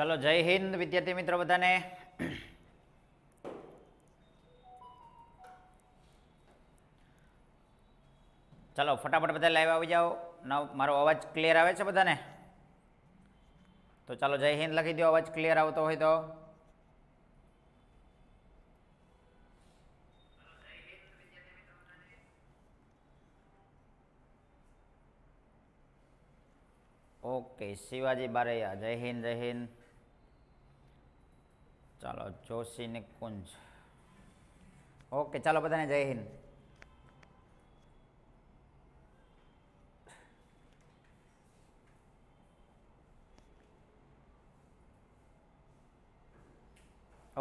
ચલો જય હિન્દ વિદ્યાર્થી મિત્રો બધાને ચલો ફટાફટ બધા લાઈવ આવી જાઓ નવ મારો અવાજ ક્લિયર આવે છે બધાને તો ચાલો જય હિન્દ લખી દો અવાજ ક્લિયર આવતો હોય તો ઓકે શિવાજી બારૈયા જય હિન્દ જય હિન્દ ચાલો જોશીને કુંજ ઓકે ચાલો બધાને જય હિન્દ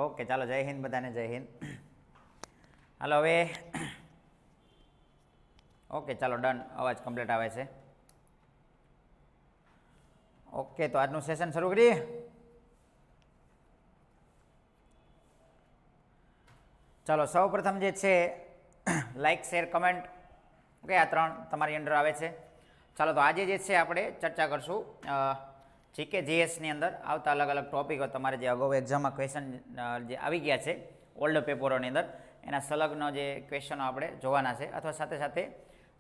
ઓકે ચાલો જય હિન્દ બધાને જય હિન્દ હાલો હવે ઓકે ચાલો ડન અવાજ કમ્પ્લીટ આવે છે ઓકે તો આજનું સેશન શરૂ કરીએ ચાલો સૌ પ્રથમ જે છે લાઇક શેર કમેન્ટ ઓકે આ ત્રણ તમારી અંદર આવે છે ચાલો તો આજે જે છે આપણે ચર્ચા કરશું જીકે જીએસની અંદર આવતા અલગ અલગ ટોપિકો તમારે જે અગાઉ એક્ઝામમાં ક્વેશ્ચન જે આવી ગયા છે ઓલ્ડ પેપરોની અંદર એના સંલગ્ન જે ક્વેશ્ચનો આપણે જોવાના છે અથવા સાથે સાથે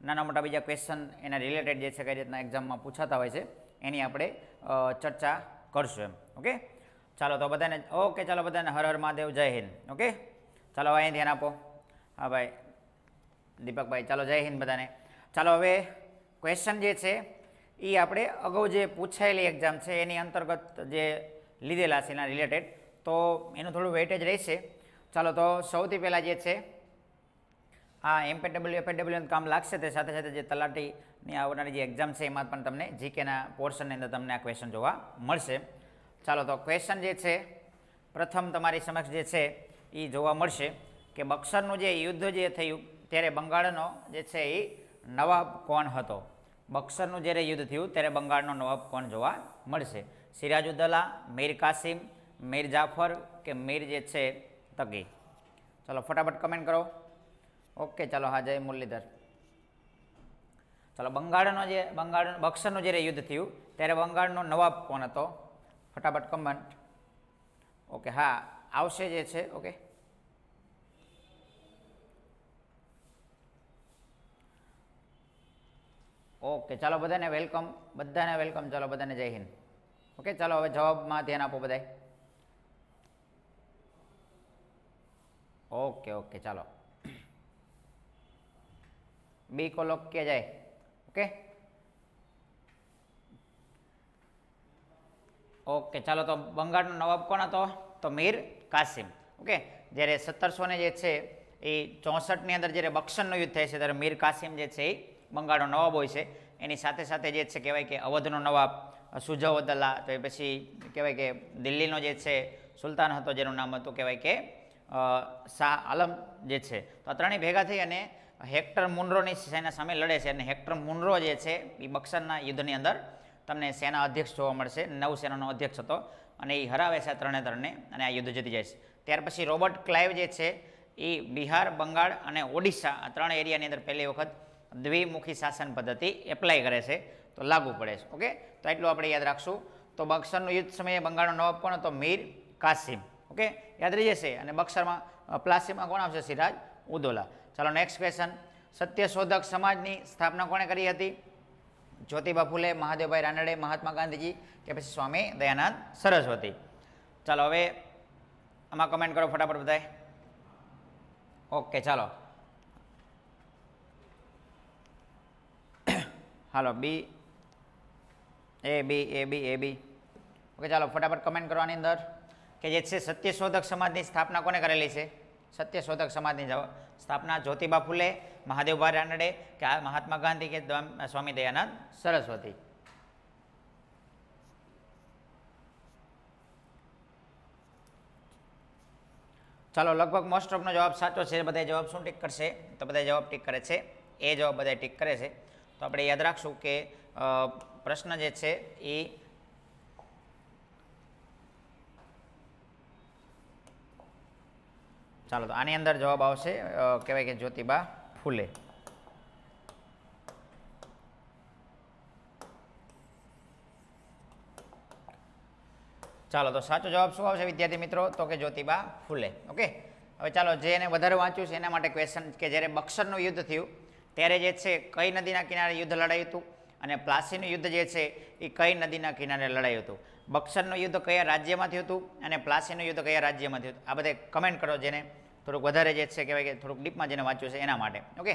નાના મોટા બીજા ક્વેશ્ચન એના રિલેટેડ જે છે કઈ રીતના એક્ઝામમાં પૂછાતા હોય છે એની આપણે ચર્ચા કરશું એમ ઓકે ચાલો તો બધાને ઓકે ચાલો બધાને હર હર મહાદેવ જય હિન્દ ઓકે ચાલો અહીં ધ્યાન આપો હા ભાઈ દીપકભાઈ ચાલો જય હિન્દ બધાને ચાલો હવે ક્વેશ્ચન જે છે એ આપણે અગાઉ જે પૂછાયેલી એક્ઝામ છે એની અંતર્ગત જે લીધેલા છે એના રિલેટેડ તો એનું થોડું વેટેજ રહેશે ચાલો તો સૌથી પહેલાં જે છે આ એમપીડબલ્યુ એફએડબલ્યુનું કામ લાગશે તે સાથે સાથે જે તલાટીની આવનારી જે એક્ઝામ છે એમાં પણ તમને જીકેના પોર્શનની અંદર તમને આ ક્વેશ્ચન જોવા મળશે ચાલો તો ક્વેશ્ચન જે છે પ્રથમ તમારી સમક્ષ જે છે એ જોવા મળશે કે બક્સરનું જે યુદ્ધ જે થયું ત્યારે બંગાળનો જે છે એ નવાબ કોણ હતો બક્સરનું જ્યારે યુદ્ધ થયું ત્યારે બંગાળનો નવાબ કોણ જોવા મળશે સિરાજુદ્દલા મીર કાસિમ મીર જાફર કે મીર જે છે તગી ચલો ફટાફટ કમેન્ટ કરો ઓકે ચાલો હા જય મુરલીધર ચાલો બંગાળનો જે બંગાળ બક્સરનું જ્યારે યુદ્ધ થયું ત્યારે બંગાળનો નવાબ કોણ હતો ફટાફટ કમેન્ટ ઓકે હા આવશે જે છે ઓકે ઓકે ચાલો બધાને વેલકમ બધાને વેલકમ ચાલો બધાને જય હિન્દ ઓકે ચાલો હવે જવાબમાં ધ્યાન આપો બધાએ ઓકે ઓકે ચાલો બી કોલોક કે જાય ઓકે ઓકે ચાલો તો બંગાળનો નવાબ કોણ હતો તો મીર કાસિમ ઓકે જ્યારે સત્તરસો ને જે છે એ ચોસઠની અંદર જ્યારે બક્ષરનું યુદ્ધ થાય છે ત્યારે મીર કાસિમ જે છે એ બંગાળનો નવાબ હોય છે એની સાથે સાથે જે છે કહેવાય કે અવધનો નવાબ સુજાઉદ્દલ્લા તો એ પછી કહેવાય કે દિલ્હીનો જે છે સુલતાન હતો જેનું નામ હતું કહેવાય કે શાહ આલમ જે છે તો આ ત્રણેય ભેગા થઈ અને હેક્ટર મુનરોની સેના સામે લડે છે અને હેક્ટર મુનરો જે છે એ બક્સરના યુદ્ધની અંદર તમને સેના અધ્યક્ષ જોવા મળશે નવસેનાનો અધ્યક્ષ હતો અને એ હરાવે છે આ ત્રણે ત્રણને અને આ યુદ્ધ જીતી જાય છે ત્યાર પછી રોબર્ટ ક્લાઇવ જે છે એ બિહાર બંગાળ અને ઓડિશા આ ત્રણ એરિયાની અંદર પહેલી વખત દ્વિમુખી શાસન પદ્ધતિ એપ્લાય કરે છે તો લાગુ પડે છે ઓકે તો એટલું આપણે યાદ રાખશું તો બક્સરનું યુદ્ધ સમયે બંગાળનો નવાબ કોણ હતો મીર કાસિમ ઓકે યાદ રહી જશે અને બક્સરમાં પ્લાસીમાં કોણ આવશે સિરાજ ઉદોલા ચાલો નેક્સ્ટ ક્વેશ્ચન સત્યશોધક સમાજની સ્થાપના કોણે કરી હતી જ્યોતિબા ફૂલે મહાદેવભાઈ રાનડે મહાત્મા ગાંધીજી કે પછી સ્વામી દયાનંદ સરસ્વતી ચાલો હવે આમાં કમેન્ટ કરો ફટાફટ બધાએ ઓકે ચાલો હાલો બી એ બી એ બી એ બી ઓકે ચાલો ફટાફટ કમેન્ટ કરવાની અંદર કે જે છે સત્યશોધક સમાજની સ્થાપના કોને કરેલી છે સત્યશોધક સમાજની સ્થાપના જ્યોતિબા ફૂલે મહાદેવ મહાદેવભાઈ રાનડે કે આ મહાત્મા ગાંધી કે સ્વામી દયાનંદ સરસ્વતી ચાલો લગભગ મોસ્ટ ઓફનો જવાબ સાચો છે બધા જવાબ શું ટીક કરશે તો બધા જવાબ ટીક કરે છે એ જવાબ બધા ટીક કરે છે તો આપણે યાદ રાખશું કે પ્રશ્ન જે છે એ ચાલો તો આની અંદર જવાબ આવશે કહેવાય કે જ્યોતિબા ફૂલે ચાલો તો સાચો જવાબ શું આવશે વિદ્યાર્થી મિત્રો તો કે જ્યોતિબા ફૂલે ઓકે હવે ચાલો જે એને વધારે વાંચ્યું છે એના માટે ક્વેશ્ચન કે જ્યારે બક્સરનું યુદ્ધ થયું ત્યારે જે છે કઈ નદીના કિનારે યુદ્ધ લડાયું હતું અને પ્લાસીનું યુદ્ધ જે છે એ કઈ નદીના કિનારે લડાયું હતું બક્સરનું યુદ્ધ કયા રાજ્યમાં થયું હતું અને પ્લાસીનું યુદ્ધ કયા રાજ્યમાં થયું હતું આ બધે કમેન્ટ કરો જેને થોડુંક વધારે જે છે કહેવાય કે થોડુંક ડીપમાં જેને વાંચ્યું છે એના માટે ઓકે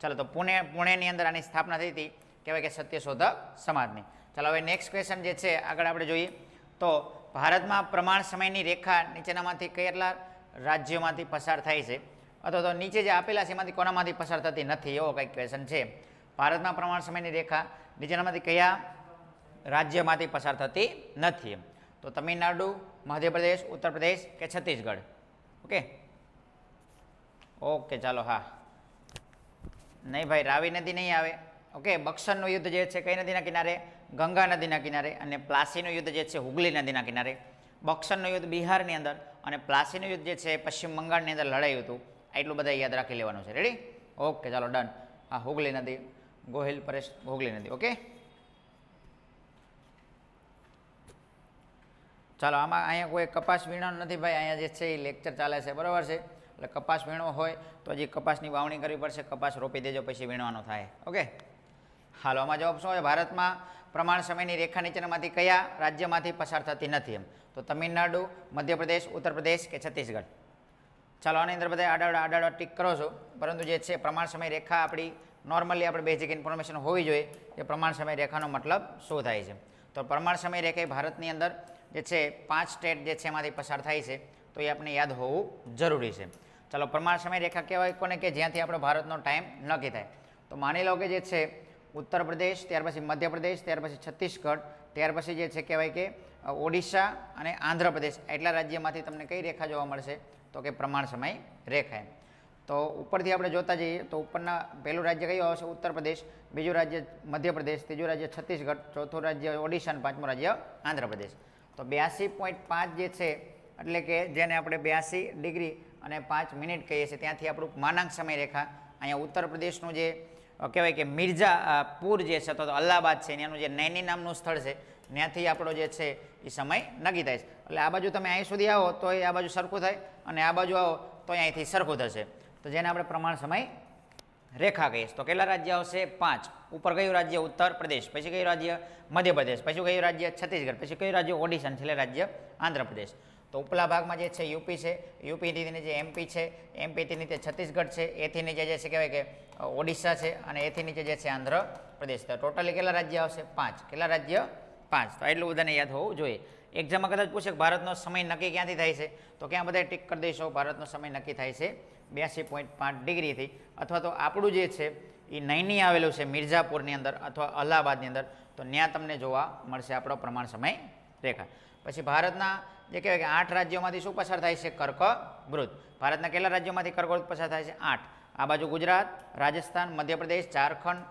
ચાલો તો પુણે પુણેની અંદર આની સ્થાપના થઈ હતી કહેવાય કે સત્યશોધક સમાજની ચાલો હવે નેક્સ્ટ ક્વેશ્ચન જે છે આગળ આપણે જોઈએ તો ભારતમાં પ્રમાણ સમયની રેખા નીચેનામાંથી કેટલા રાજ્યોમાંથી પસાર થાય છે અથવા તો નીચે જે આપેલા છે એમાંથી કોનામાંથી પસાર થતી નથી એવો કંઈક ક્વેશ્ચન છે ભારતમાં પ્રમાણ સમયની રેખા નીચેનામાંથી કયા રાજ્યમાંથી પસાર થતી નથી તો તમિલનાડુ મધ્યપ્રદેશ ઉત્તરપ્રદેશ કે છત્તીસગઢ ઓકે ઓકે ચાલો હા નહીં ભાઈ રાવી નદી નહીં આવે ઓકે બક્સરનું યુદ્ધ જે છે કઈ નદીના કિનારે ગંગા નદીના કિનારે અને પ્લાસીનું યુદ્ધ જે છે હુગલી નદીના કિનારે બક્સરનું યુદ્ધ બિહારની અંદર અને પ્લાસીનું યુદ્ધ જે છે પશ્ચિમ બંગાળની અંદર લડાયું હતું એટલું બધા યાદ રાખી લેવાનું છે રેડી ઓકે ચાલો ડન આ હુગલી નદી ગોહિલ પરેશ હુગલી નદી ઓકે ચાલો આમાં અહીંયા કોઈ કપાસ વીણવાનું નથી ભાઈ અહીંયા જે છે એ લેક્ચર ચાલે છે બરાબર છે એટલે કપાસ વીણવો હોય તો હજી કપાસની વાવણી કરવી પડશે કપાસ રોપી દેજો પછી વીણવાનો થાય ઓકે હાલો આમાં જવાબ શું હોય ભારતમાં પ્રમાણ સમયની રેખા નીચેનામાંથી કયા રાજ્યમાંથી પસાર થતી નથી એમ તો તમિલનાડુ મધ્યપ્રદેશ ઉત્તર કે છત્તીસગઢ ચાલો આની અંદર બધા આડાવડા આડાવડા ટીક કરો છો પરંતુ જે છે પ્રમાણ સમય રેખા આપણી નોર્મલી આપણે બેઝિક ઇન્ફોર્મેશન હોવી જોઈએ કે પ્રમાણ સમય રેખાનો મતલબ શું થાય છે તો પ્રમાણ સમય રેખા ભારતની અંદર જે છે પાંચ સ્ટેટ જે છે એમાંથી પસાર થાય છે તો એ આપણે યાદ હોવું જરૂરી છે ચાલો પ્રમાણ સમય રેખા કહેવાય કોને કે જ્યાંથી આપણો ભારતનો ટાઈમ નક્કી થાય તો માની લો કે જે છે ઉત્તર પ્રદેશ ત્યાર પછી મધ્યપ્રદેશ ત્યાર પછી છત્તીસગઢ ત્યાર પછી જે છે કહેવાય કે ઓડિશા અને આંધ્રપ્રદેશ એટલા રાજ્યમાંથી તમને કઈ રેખા જોવા મળશે તો કે પ્રમાણ સમય રેખા એમ તો ઉપરથી આપણે જોતા જઈએ તો ઉપરના પહેલું રાજ્ય કયું આવશે ઉત્તર પ્રદેશ બીજું રાજ્ય મધ્યપ્રદેશ ત્રીજું રાજ્ય છત્તીસગઢ ચોથું રાજ્ય ઓડિશા અને પાંચમું રાજ્ય આંધ્રપ્રદેશ તો બ્યાસી પોઈન્ટ પાંચ જે છે એટલે કે જેને આપણે બ્યાસી ડિગ્રી અને પાંચ મિનિટ કહીએ છીએ ત્યાંથી આપણું માનાંક સમયરેખા અહીંયા ઉત્તર પ્રદેશનું જે કહેવાય કે મિર્જાપુર જે છે અથવા તો અલ્હાબાદ છે એનું જે નૈની નામનું સ્થળ છે ત્યાંથી આપણો જે છે એ સમય નક્કી થાય છે એટલે આ બાજુ તમે અહીં સુધી આવો તો એ આ બાજુ સરખું થાય અને આ બાજુ આવો તો અહીંથી સરખું થશે તો જેને આપણે પ્રમાણ સમય રેખા કહીશ તો કેટલા રાજ્ય આવશે પાંચ ઉપર કયું રાજ્ય ઉત્તર પ્રદેશ પછી કયું રાજ્ય મધ્યપ્રદેશ પછી કયું રાજ્ય છત્તીસગઢ પછી કયું રાજ્ય ઓડિશા છેલ્લે રાજ્ય આંધ્રપ્રદેશ તો ઉપલા ભાગમાં જે છે યુપી છે યુપીથી જે એમપી છે એમપીથી નીચે છત્તીસગઢ છે એથી નીચે જે છે કહેવાય કે ઓડિશા છે અને એથી નીચે જે છે આંધ્રપ્રદેશ છે ટોટલી કેટલા રાજ્ય આવશે પાંચ કેટલા રાજ્ય પાંચ તો એટલું બધાને યાદ હોવું જોઈએ એક્ઝામમાં કદાચ પૂછે કે ભારતનો સમય નક્કી ક્યાંથી થાય છે તો ક્યાં બધા ટીક કરી દઈશું ભારતનો સમય નક્કી થાય છે બ્યાસી પોઈન્ટ પાંચ ડિગ્રીથી અથવા તો આપણું જે છે એ નૈની આવેલું છે મિર્ઝાપુરની અંદર અથવા અલ્હાબાદની અંદર તો ત્યાં તમને જોવા મળશે આપણો પ્રમાણ સમય રેખા પછી ભારતના જે કહેવાય કે આઠ રાજ્યોમાંથી શું પસાર થાય છે કર્કવૃત ભારતના કેટલા રાજ્યોમાંથી કર્કવૃત પસાર થાય છે આઠ આ બાજુ ગુજરાત રાજસ્થાન મધ્યપ્રદેશ ઝારખંડ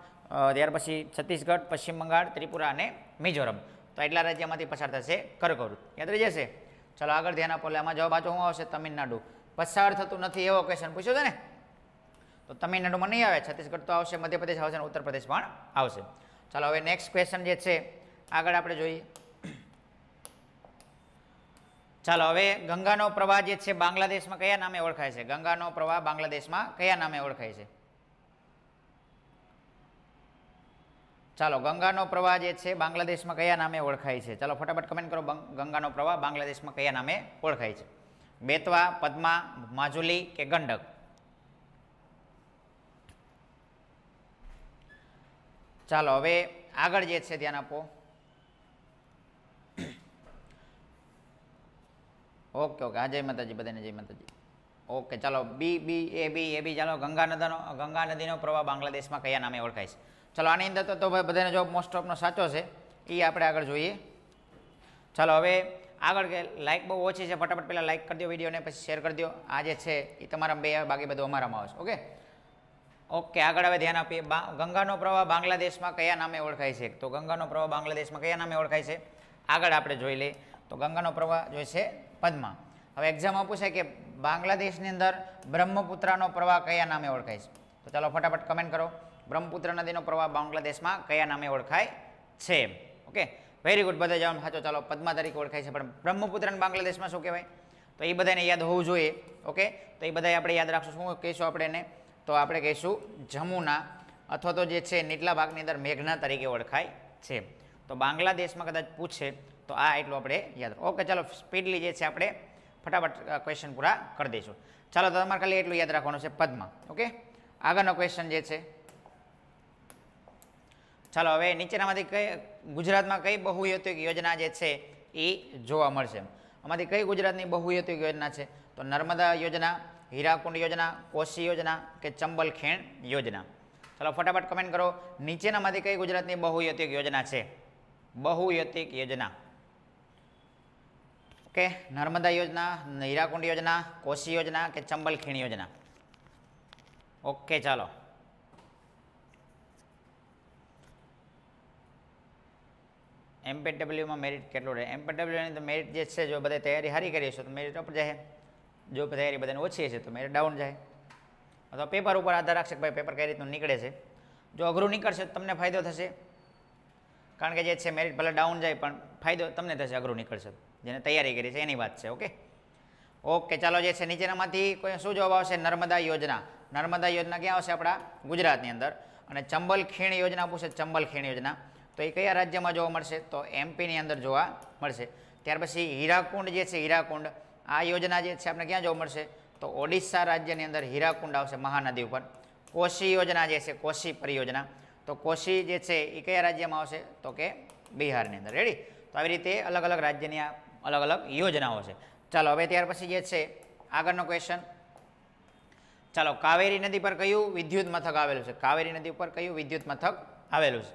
ત્યાર પછી છત્તીસગઢ પશ્ચિમ બંગાળ ત્રિપુરા અને મિઝોરમ તો એટલા રાજ્યમાંથી પસાર થશે કર્કવૃત યાદ રહી જશે ચલો આગળ ધ્યાન આપો એટલે આમાં જવાબ આચો હું આવશે તમિલનાડુ પસાર થતું નથી એવો ક્વેશ્ચન પૂછ્યો છે ને તો તમિલનાડુમાં નહીં આવે છત્તીસગઢ તો આવશે મધ્યપ્રદેશ આવશે અને ઉત્તર પ્રદેશ પણ આવશે ચાલો હવે નેક્સ્ટ ક્વેશ્ચન જે છે આગળ આપણે જોઈએ ચાલો હવે ગંગાનો પ્રવાહ જે છે બાંગ્લાદેશમાં કયા નામે ઓળખાય છે ગંગાનો પ્રવાહ બાંગ્લાદેશમાં કયા નામે ઓળખાય છે ચાલો ગંગાનો પ્રવાહ જે છે બાંગ્લાદેશમાં કયા નામે ઓળખાય છે ચાલો ફટાફટ કમેન્ટ કરો ગંગાનો પ્રવાહ બાંગ્લાદેશમાં કયા નામે ઓળખાય છે બેતવા પદ્મા માજુલી કે ગંડક ચાલો હવે આગળ જે છે ધ્યાન આપો ઓકે ઓકે હા જય માતાજી બધાને જય માતાજી ઓકે ચાલો બી બી એ બી એ બી ચાલો ગંગા નદીનો ગંગા નદીનો પ્રવાહ બાંગ્લાદેશમાં કયા નામે ઓળખાય છે ચાલો આની અંદર તો ભાઈ બધાને જવાબ મોસ્ટ ઓફનો સાચો છે એ આપણે આગળ જોઈએ ચાલો હવે આગળ કે લાઇક બહુ ઓછી છે ફટાફટ પહેલાં લાઇક કરી દો વિડીયોને પછી શેર કરી દો આ જે છે એ તમારા બે બાકી બધું અમારામાં આવશે ઓકે ઓકે આગળ હવે ધ્યાન આપીએ ગંગાનો પ્રવાહ બાંગ્લાદેશમાં કયા નામે ઓળખાય છે તો ગંગાનો પ્રવાહ બાંગ્લાદેશમાં કયા નામે ઓળખાય છે આગળ આપણે જોઈ લઈએ તો ગંગાનો પ્રવાહ જોઈશે પદ્મા હવે એક્ઝામમાં પૂછે કે બાંગ્લાદેશની અંદર બ્રહ્મપુત્રાનો પ્રવાહ કયા નામે ઓળખાય છે તો ચાલો ફટાફટ કમેન્ટ કરો બ્રહ્મપુત્ર નદીનો પ્રવાહ બાંગ્લાદેશમાં કયા નામે ઓળખાય છે ઓકે વેરી ગુડ બધા જવાનું સાચો ચાલો પદ્મા તરીકે ઓળખાય છે પણ બ્રહ્મપુત્રને બાંગ્લાદેશમાં શું કહેવાય તો એ બધાને યાદ હોવું જોઈએ ઓકે તો એ બધા આપણે યાદ રાખશું શું કહીશું આપણે એને તો આપણે કહીશું જમુના અથવા તો જે છે નીટલા ભાગની અંદર મેઘના તરીકે ઓળખાય છે તો બાંગ્લાદેશમાં કદાચ પૂછે તો આ એટલું આપણે યાદ ઓકે ચાલો સ્પીડલી જે છે આપણે ફટાફટ ક્વેશ્ચન પૂરા કરી દઈશું ચાલો તમારે ખાલી એટલું યાદ રાખવાનું છે પદમાં ઓકે આગળનો ક્વેશ્ચન જે છે ચાલો હવે નીચેનામાંથી કઈ ગુજરાતમાં કઈ બહુયુતિક યોજના જે છે એ જોવા મળશે આમાંથી કઈ ગુજરાતની બહુયુતિક યોજના છે તો નર્મદા યોજના હીરાકુંડ યોજના કોશી યોજના કે ચંબલ ખેણ યોજના ચાલો ફટાફટ કમેન્ટ કરો નીચેનામાંથી કઈ ગુજરાતની બહુયુતિક યોજના છે બહુયુતિક યોજના ઓકે નર્મદા યોજના હીરાકુંડ યોજના કોશી યોજના કે ચંબલ ખીણ યોજના ઓકે ચાલો એમપીડબ્લ્યુમાં મેરિટ કેટલું રહે એમપીડબલ્યુની તો મેરિટ જે છે જો બધા તૈયારી હારી કરી હશે તો મેરિટ અપ જાય જો તૈયારી બધાને ઓછી હશે તો મેરિટ ડાઉન જાય અથવા પેપર ઉપર આધાર રાખશે કે ભાઈ પેપર કઈ રીતનું નીકળે છે જો અઘરું નીકળશે તો તમને ફાયદો થશે કારણ કે જે છે મેરિટ ભલે ડાઉન જાય પણ ફાયદો તમને થશે અઘરું નીકળશે જેને તૈયારી કરી છે એની વાત છે ઓકે ઓકે ચાલો જે છે નીચેનામાંથી કોઈ શું જવાબ આવશે નર્મદા યોજના નર્મદા યોજના ક્યાં આવશે આપણા ગુજરાતની અંદર અને ચંબલ ખીણ યોજના પૂછે ચંબલ ખીણ યોજના તો એ કયા રાજ્યમાં જોવા મળશે તો એમપીની અંદર જોવા મળશે ત્યાર પછી હીરાકુંડ જે છે હીરાકુંડ આ યોજના જે છે આપણે ક્યાં જોવા મળશે તો ઓડિશા રાજ્યની અંદર હીરાકુંડ આવશે મહાનદી ઉપર કોશી યોજના જે છે કોશી પરિયોજના તો કોશી જે છે એ કયા રાજ્યમાં આવશે તો કે બિહારની અંદર રેડી તો આવી રીતે અલગ અલગ રાજ્યની આ અલગ અલગ યોજનાઓ છે ચાલો હવે ત્યાર પછી જે છે આગળનો ક્વેશ્ચન ચાલો કાવેરી નદી પર કયું વિદ્યુત મથક આવેલું છે કાવેરી નદી ઉપર કયું વિદ્યુત મથક આવેલું છે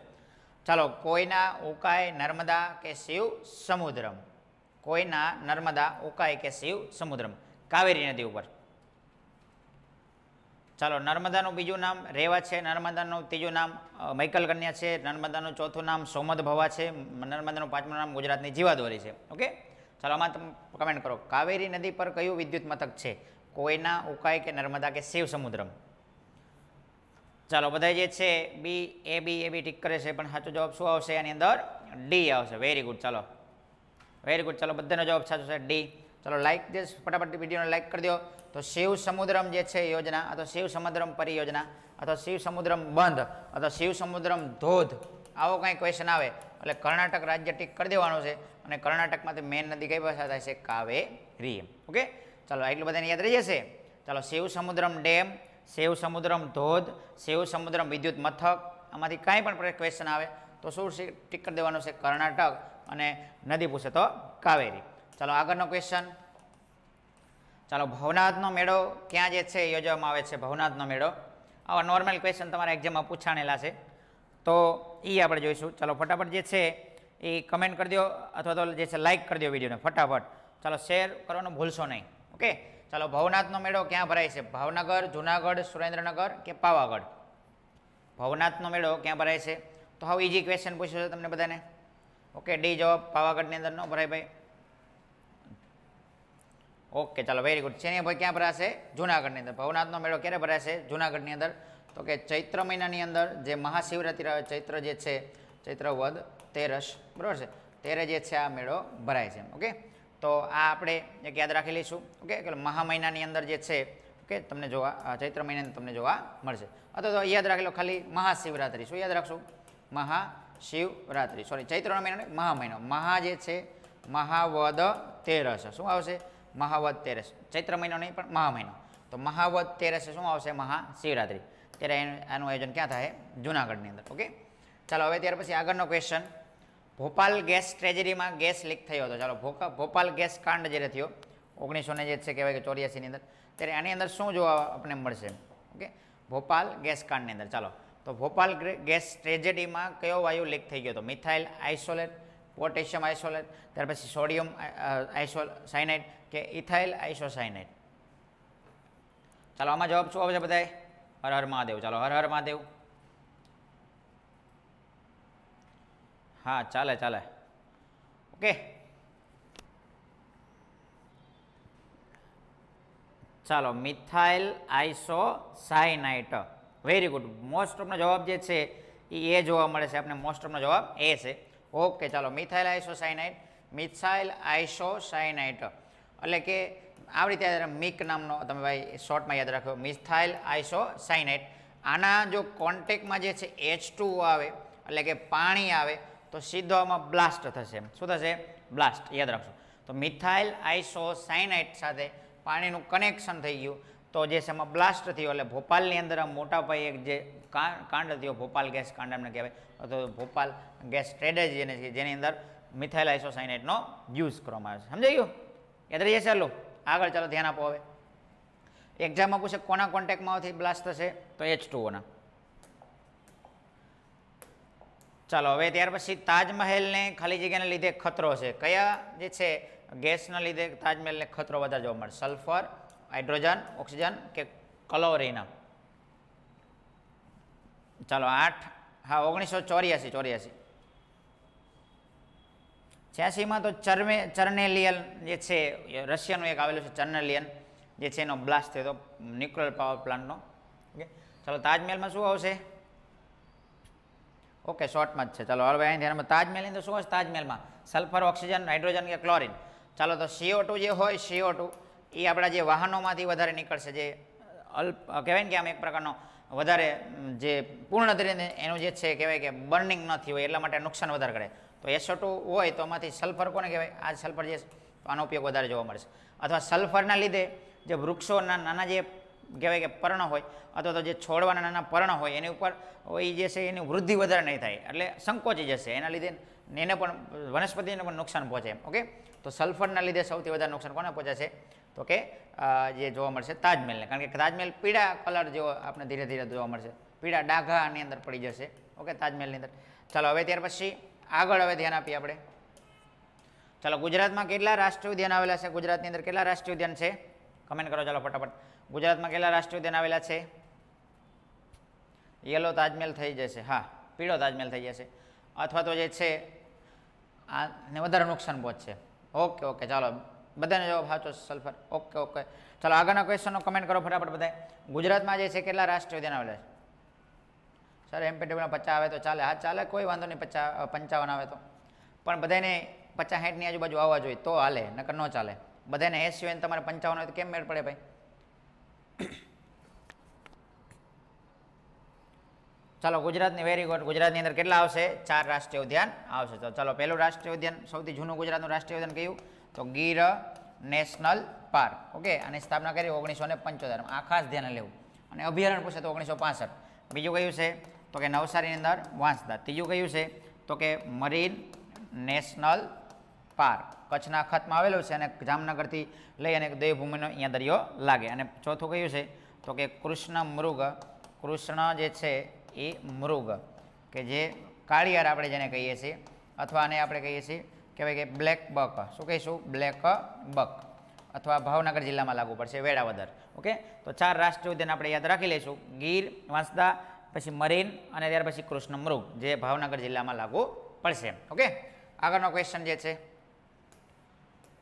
ચાલો કોઈના ઉકાય નર્મદા કે શિવ સમુદ્રમ કોઈના નર્મદા ઉકાય કે શિવ સમુદ્રમ કાવેરી નદી ઉપર ચાલો નર્મદાનું બીજું નામ રેવા છે નર્મદાનું ત્રીજું નામ મૈકલ કન્યા છે નર્મદાનું ચોથું નામ સોમદ ભવા છે નર્મદાનું પાંચમું નામ ગુજરાતની જીવાદોરી છે ઓકે ચાલો આમાં તમે કમેન્ટ કરો કાવેરી નદી પર કયું વિદ્યુત મથક છે કોયના ઉકાઈ કે નર્મદા કે શિવ સમુદ્રમ ચાલો બધા જે છે બી એ બી એ બી ટીક કરે છે પણ સાચો જવાબ શું આવશે એની અંદર ડી આવશે વેરી ગુડ ચાલો વેરી ગુડ ચાલો બધાનો જવાબ સાચો છે ડી ચાલો લાઇક જે ફટાફટ વિડીયોને લાઇક કરી દો તો શિવ સમુદ્રમ જે છે યોજના અથવા શિવ સમુદ્રમ પરિયોજના અથવા શિવ સમુદ્રમ બંધ અથવા શિવ સમુદ્રમ ધોધ આવો કાંઈ ક્વેશ્ચન આવે એટલે કર્ણાટક રાજ્ય ટીક કરી દેવાનું છે અને કર્ણાટકમાંથી મેન નદી કઈ ભાષા થાય છે કાવેરી ઓકે ચાલો એટલું બધાને યાદ રહી જશે ચાલો શિવ સમુદ્રમ ડેમ શિવ સમુદ્રમ ધોધ શિવ સમુદ્રમ વિદ્યુત મથક આમાંથી કાંઈ પણ ક્વેશ્ચન આવે તો શું ટીક કરી દેવાનું છે કર્ણાટક અને નદી પૂછે તો કાવેરી ચાલો આગળનો ક્વેશ્ચન ચાલો ભવનાથનો મેળો ક્યાં જે છે યોજવામાં આવે છે ભવનાથનો મેળો આવા નોર્મલ ક્વેશ્ચન તમારા એક્ઝામમાં પૂછાણેલા છે તો એ આપણે જોઈશું ચાલો ફટાફટ જે છે એ કમેન્ટ કરી દો અથવા તો જે છે લાઇક કરી દો વિડીયોને ફટાફટ ચાલો શેર કરવાનું ભૂલશો નહીં ઓકે ચાલો ભવનાથનો મેળો ક્યાં ભરાય છે ભાવનગર જુનાગઢ સુરેન્દ્રનગર કે પાવાગઢ ભવનાથનો મેળો ક્યાં ભરાય છે તો હવે ઇઝી ક્વેશ્ચન પૂછ્યો છે તમને બધાને ઓકે ડી જવાબ પાવાગઢની અંદર ન ભરાય ભાઈ ઓકે ચાલો વેરી ગુડ શેની ભાઈ ક્યાં ભરાશે જુનાગઢની અંદર ભવનાથનો મેળો ક્યારે ભરાશે જુનાગઢની અંદર તો કે ચૈત્ર મહિનાની અંદર જે મહાશિવરાત્રિ આવે ચૈત્ર જે છે ચૈત્ર વધ તેરસ બરાબર છે તેરે જે છે આ મેળો ભરાય છે ઓકે તો આ આપણે એક યાદ રાખી લઈશું ઓકે એટલે મહા મહિનાની અંદર જે છે ઓકે તમને જોવા ચૈત્ર મહિનાની તમને જોવા મળશે અથવા તો યાદ રાખી લો ખાલી મહાશિવરાત્રિ શું યાદ રાખશું મહાશિવરાત્રિ સોરી ચૈત્ર મહિનો મહા મહિનો મહા જે છે મહાવદ તેરસ શું આવશે મહાવદ તેરસ ચૈત્ર મહિનો નહીં પણ મહા મહિનો તો મહાવદ તેરસ શું આવશે મહાશિવરાત્રિ ત્યારે આનું આયોજન ક્યાં થાય જુનાગઢની અંદર ઓકે ચાલો હવે ત્યાર પછી આગળનો ક્વેશ્ચન ભોપાલ ગેસ ટ્રેજરીમાં ગેસ લીક થયો હતો ચાલો ભોપાલ ગેસ કાંડ જ્યારે થયો ઓગણીસો ને જે છે કહેવાય કે ચોર્યાસીની અંદર ત્યારે આની અંદર શું જોવા આપણને મળશે ઓકે ભોપાલ ગેસ કાંડની અંદર ચાલો તો ભોપાલ ગેસ ટ્રેજેડીમાં કયો વાયુ લીક થઈ ગયો હતો મિથાઇલ આઇસોલેટ પોટેશિયમ આઇસોલેટ ત્યાર પછી સોડિયમ આઇસો સાયનાઇડ કે ઇથાઇલ આઇસોસાયનાઇડ ચાલો આમાં જવાબ શું આવશે બધાએ હર હર મહાદેવ ચાલો હર હર મહાદેવ હા ચાલે ચાલે ઓકે ચાલો methyl iso cyanide very good most ઓફનો જવાબ જે છે એ એ જોવા મળે છે આપણે મોસ્ટ ઓફનો જવાબ એ છે ઓકે ચાલો methyl iso cyanide methyl iso cyanide એટલે કે આવી રીતે મિક નામનો તમે ભાઈ શોર્ટમાં યાદ રાખો મિથાઇલ આઈસો સાઇનાઇટ આના જો કોન્ટેકમાં જે છે એચ આવે એટલે કે પાણી આવે તો સીધો આમાં બ્લાસ્ટ થશે શું થશે બ્લાસ્ટ યાદ રાખશો તો મિથાઇલ આઈસો આઇસોસાયનાઇટ સાથે પાણીનું કનેક્શન થઈ ગયું તો જે છે એમાં બ્લાસ્ટ થયો એટલે ભોપાલની અંદર આમ મોટા પાયે એક જે કાંડ થયો ભોપાલ ગેસ કાંડ એમને કહેવાય તો ભોપાલ ગેસ સ્ટ્રેટેજી એને છે જેની અંદર મિથાઇલ આઇસોસાયનાઇટનો યુઝ કરવામાં આવે છે સમજાઈ ગયું યાદ રહી જશે આગળ ચાલો ધ્યાન આપો હવે એક્ઝામમાં પૂછે કોના કોન્ટેક્ટમાં બ્લાસ્ટ થશે તો એચ ટુઓના ચાલો હવે ત્યાર પછી તાજમહેલને ખાલી જગ્યાને લીધે ખતરો છે કયા જે છે ગેસના લીધે તાજમહેલને ખતરો વધારે જોવા મળે સલ્ફર હાઇડ્રોજન ઓક્સિજન કે કલોરીના ચાલો આઠ હા ઓગણીસો ચોર્યાસી ચોર્યાસી છ્યાસીમાં તો ચર્મે ચર્નેલિયન જે છે રશિયાનું એક આવેલું છે ચર્નેલિયન જે છે એનો બ્લાસ્ટ થયો હતો ન્યુક્લિયર પાવર પ્લાન્ટનો ઓકે ચાલો તાજમહેલમાં શું આવશે ઓકે શોર્ટમાં જ છે ચાલો હવે અહીં ધ્યાનમાં તાજમહેલની તો શું હશે તાજમહેલમાં સલ્ફર ઓક્સિજન હાઇડ્રોજન કે ક્લોરિન ચાલો તો સીઓ જે હોય સીઓ એ આપણા જે વાહનોમાંથી વધારે નીકળશે જે અલ્પ કહેવાય ને કે આમ એક પ્રકારનો વધારે જે પૂર્ણ તરીકે એનું જે છે કહેવાય કે બર્નિંગ નથી હોય એટલા માટે નુકસાન વધારે કરે તો એસો હોય તો આમાંથી સલ્ફર કોને કહેવાય આ સલ્ફર જે આનો ઉપયોગ વધારે જોવા મળશે અથવા સલ્ફરના લીધે જે વૃક્ષોના નાના જે કહેવાય કે પર્ણ હોય અથવા તો જે છોડવાના નાના પર્ણ હોય એની ઉપર એ જે છે એની વૃદ્ધિ વધારે નહીં થાય એટલે સંકોચી જશે એના લીધે એને પણ વનસ્પતિને પણ નુકસાન પહોંચે ઓકે તો સલ્ફરના લીધે સૌથી વધારે નુકસાન કોને પહોંચે છે તો કે જે જોવા મળશે તાજમહેલને કારણ કે તાજમહેલ પીળા કલર જેવો આપણે ધીરે ધીરે જોવા મળશે પીળા ડાઘાની અંદર પડી જશે ઓકે તાજમહેલની અંદર ચાલો હવે ત્યાર પછી આગળ હવે ધ્યાન આપીએ આપણે ચાલો ગુજરાતમાં કેટલા રાષ્ટ્રીય ઉદ્યાન આવેલા છે ગુજરાતની અંદર કેટલા રાષ્ટ્રીય ઉદ્યાન છે કમેન્ટ કરો ચાલો ફટાફટ ગુજરાતમાં કેટલા રાષ્ટ્રીય ઉદ્યાન આવેલા છે યલો તાજમહેલ થઈ જશે હા પીળો તાજમહેલ થઈ જશે અથવા તો જે છે આને વધારે નુકસાન પહોંચશે ઓકે ઓકે ચાલો બધાને જવાબ સાચો સલ્ફર ઓકે ઓકે ચાલો આગળના ક્વેશ્ચનનો કમેન્ટ કરો ફટાફટ બધા ગુજરાતમાં જે છે કેટલા રાષ્ટ્રીય ઉદ્યાન આવેલા છે સર એમપી ટેબલમાં પચાસ આવે તો ચાલે હા ચાલે કોઈ વાંધો નહીં પચાસ પંચાવન આવે તો પણ બધાને પચાસ હેઠની આજુબાજુ આવવા જોઈએ તો હાલે નકર ન ચાલે બધાને એસી હોય તમારે પંચાવન હોય તો કેમ મેળ પડે ભાઈ ચાલો ગુજરાતની વેરી ગુડ ગુજરાતની અંદર કેટલા આવશે ચાર રાષ્ટ્રીય ઉદ્યાન આવશે તો ચાલો પહેલું રાષ્ટ્રીય ઉદ્યાન સૌથી જૂનું ગુજરાતનું રાષ્ટ્રીય ઉદ્યાન કહ્યું તો ગીર નેશનલ પાર્ક ઓકે આની સ્થાપના કરી ઓગણીસો ને પંચોતેરમાં આ ખાસ ધ્યાન લેવું અને અભયારણ્ય પૂછે તો ઓગણીસો પાસઠ બીજું કયું છે તો કે નવસારીની અંદર વાંસદા ત્રીજું કયું છે તો કે મરીન નેશનલ પાર કચ્છના ખતમાં આવેલો છે અને જામનગરથી લઈ અને દેવભૂમિનો અહીંયા દરિયો લાગે અને ચોથું કયું છે તો કે કૃષ્ણ મૃગ કૃષ્ણ જે છે એ મૃગ કે જે કાળિયાર આપણે જેને કહીએ છીએ અથવા આને આપણે કહીએ છીએ કહેવાય કે બ્લેક બક શું કહીશું બ્લેક બક અથવા ભાવનગર જિલ્લામાં લાગુ પડશે વેળાવદર ઓકે તો ચાર રાષ્ટ્રીય ઉદ્યાન આપણે યાદ રાખી લઈશું ગીર વાંસદા પછી મરીન અને ત્યાર પછી કૃષ્ણ મૃગ જે ભાવનગર જિલ્લામાં લાગુ પડશે ઓકે આગળનો ક્વેશ્ચન જે છે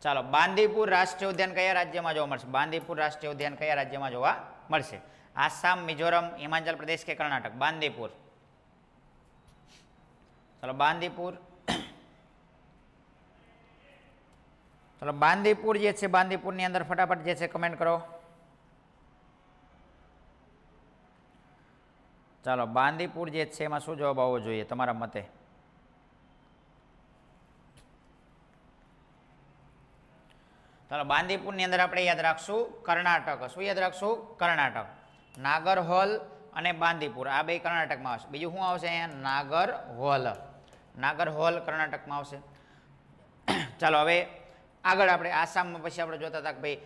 ચાલો બાંદીપુર રાષ્ટ્રીય ઉદ્યાન કયા રાજ્યમાં જોવા મળશે બાંદીપુર રાષ્ટ્રીય ઉદ્યાન કયા રાજ્યમાં જોવા મળશે આસામ મિઝોરમ હિમાચલ પ્રદેશ કે કર્ણાટક બાંદીપુર ચાલો બાંદીપુર ચાલો બાંદીપુર જે છે બાંદીપુરની અંદર ફટાફટ જે છે કમેન્ટ કરો ચાલો બાંદીપુર જે છે એમાં શું જવાબ આવવો જોઈએ તમારા મતે ચાલો બાંદીપુરની અંદર આપણે યાદ રાખશું કર્ણાટક શું યાદ રાખશું કર્ણાટક નાગરહોલ અને બાંદીપુર આ બે કર્ણાટકમાં આવશે બીજું શું આવશે અહીંયા નાગરહોલ હોલ કર્ણાટકમાં આવશે ચાલો હવે આગળ આપણે આસામમાં પછી આપણે જોતા હતા કે ભાઈ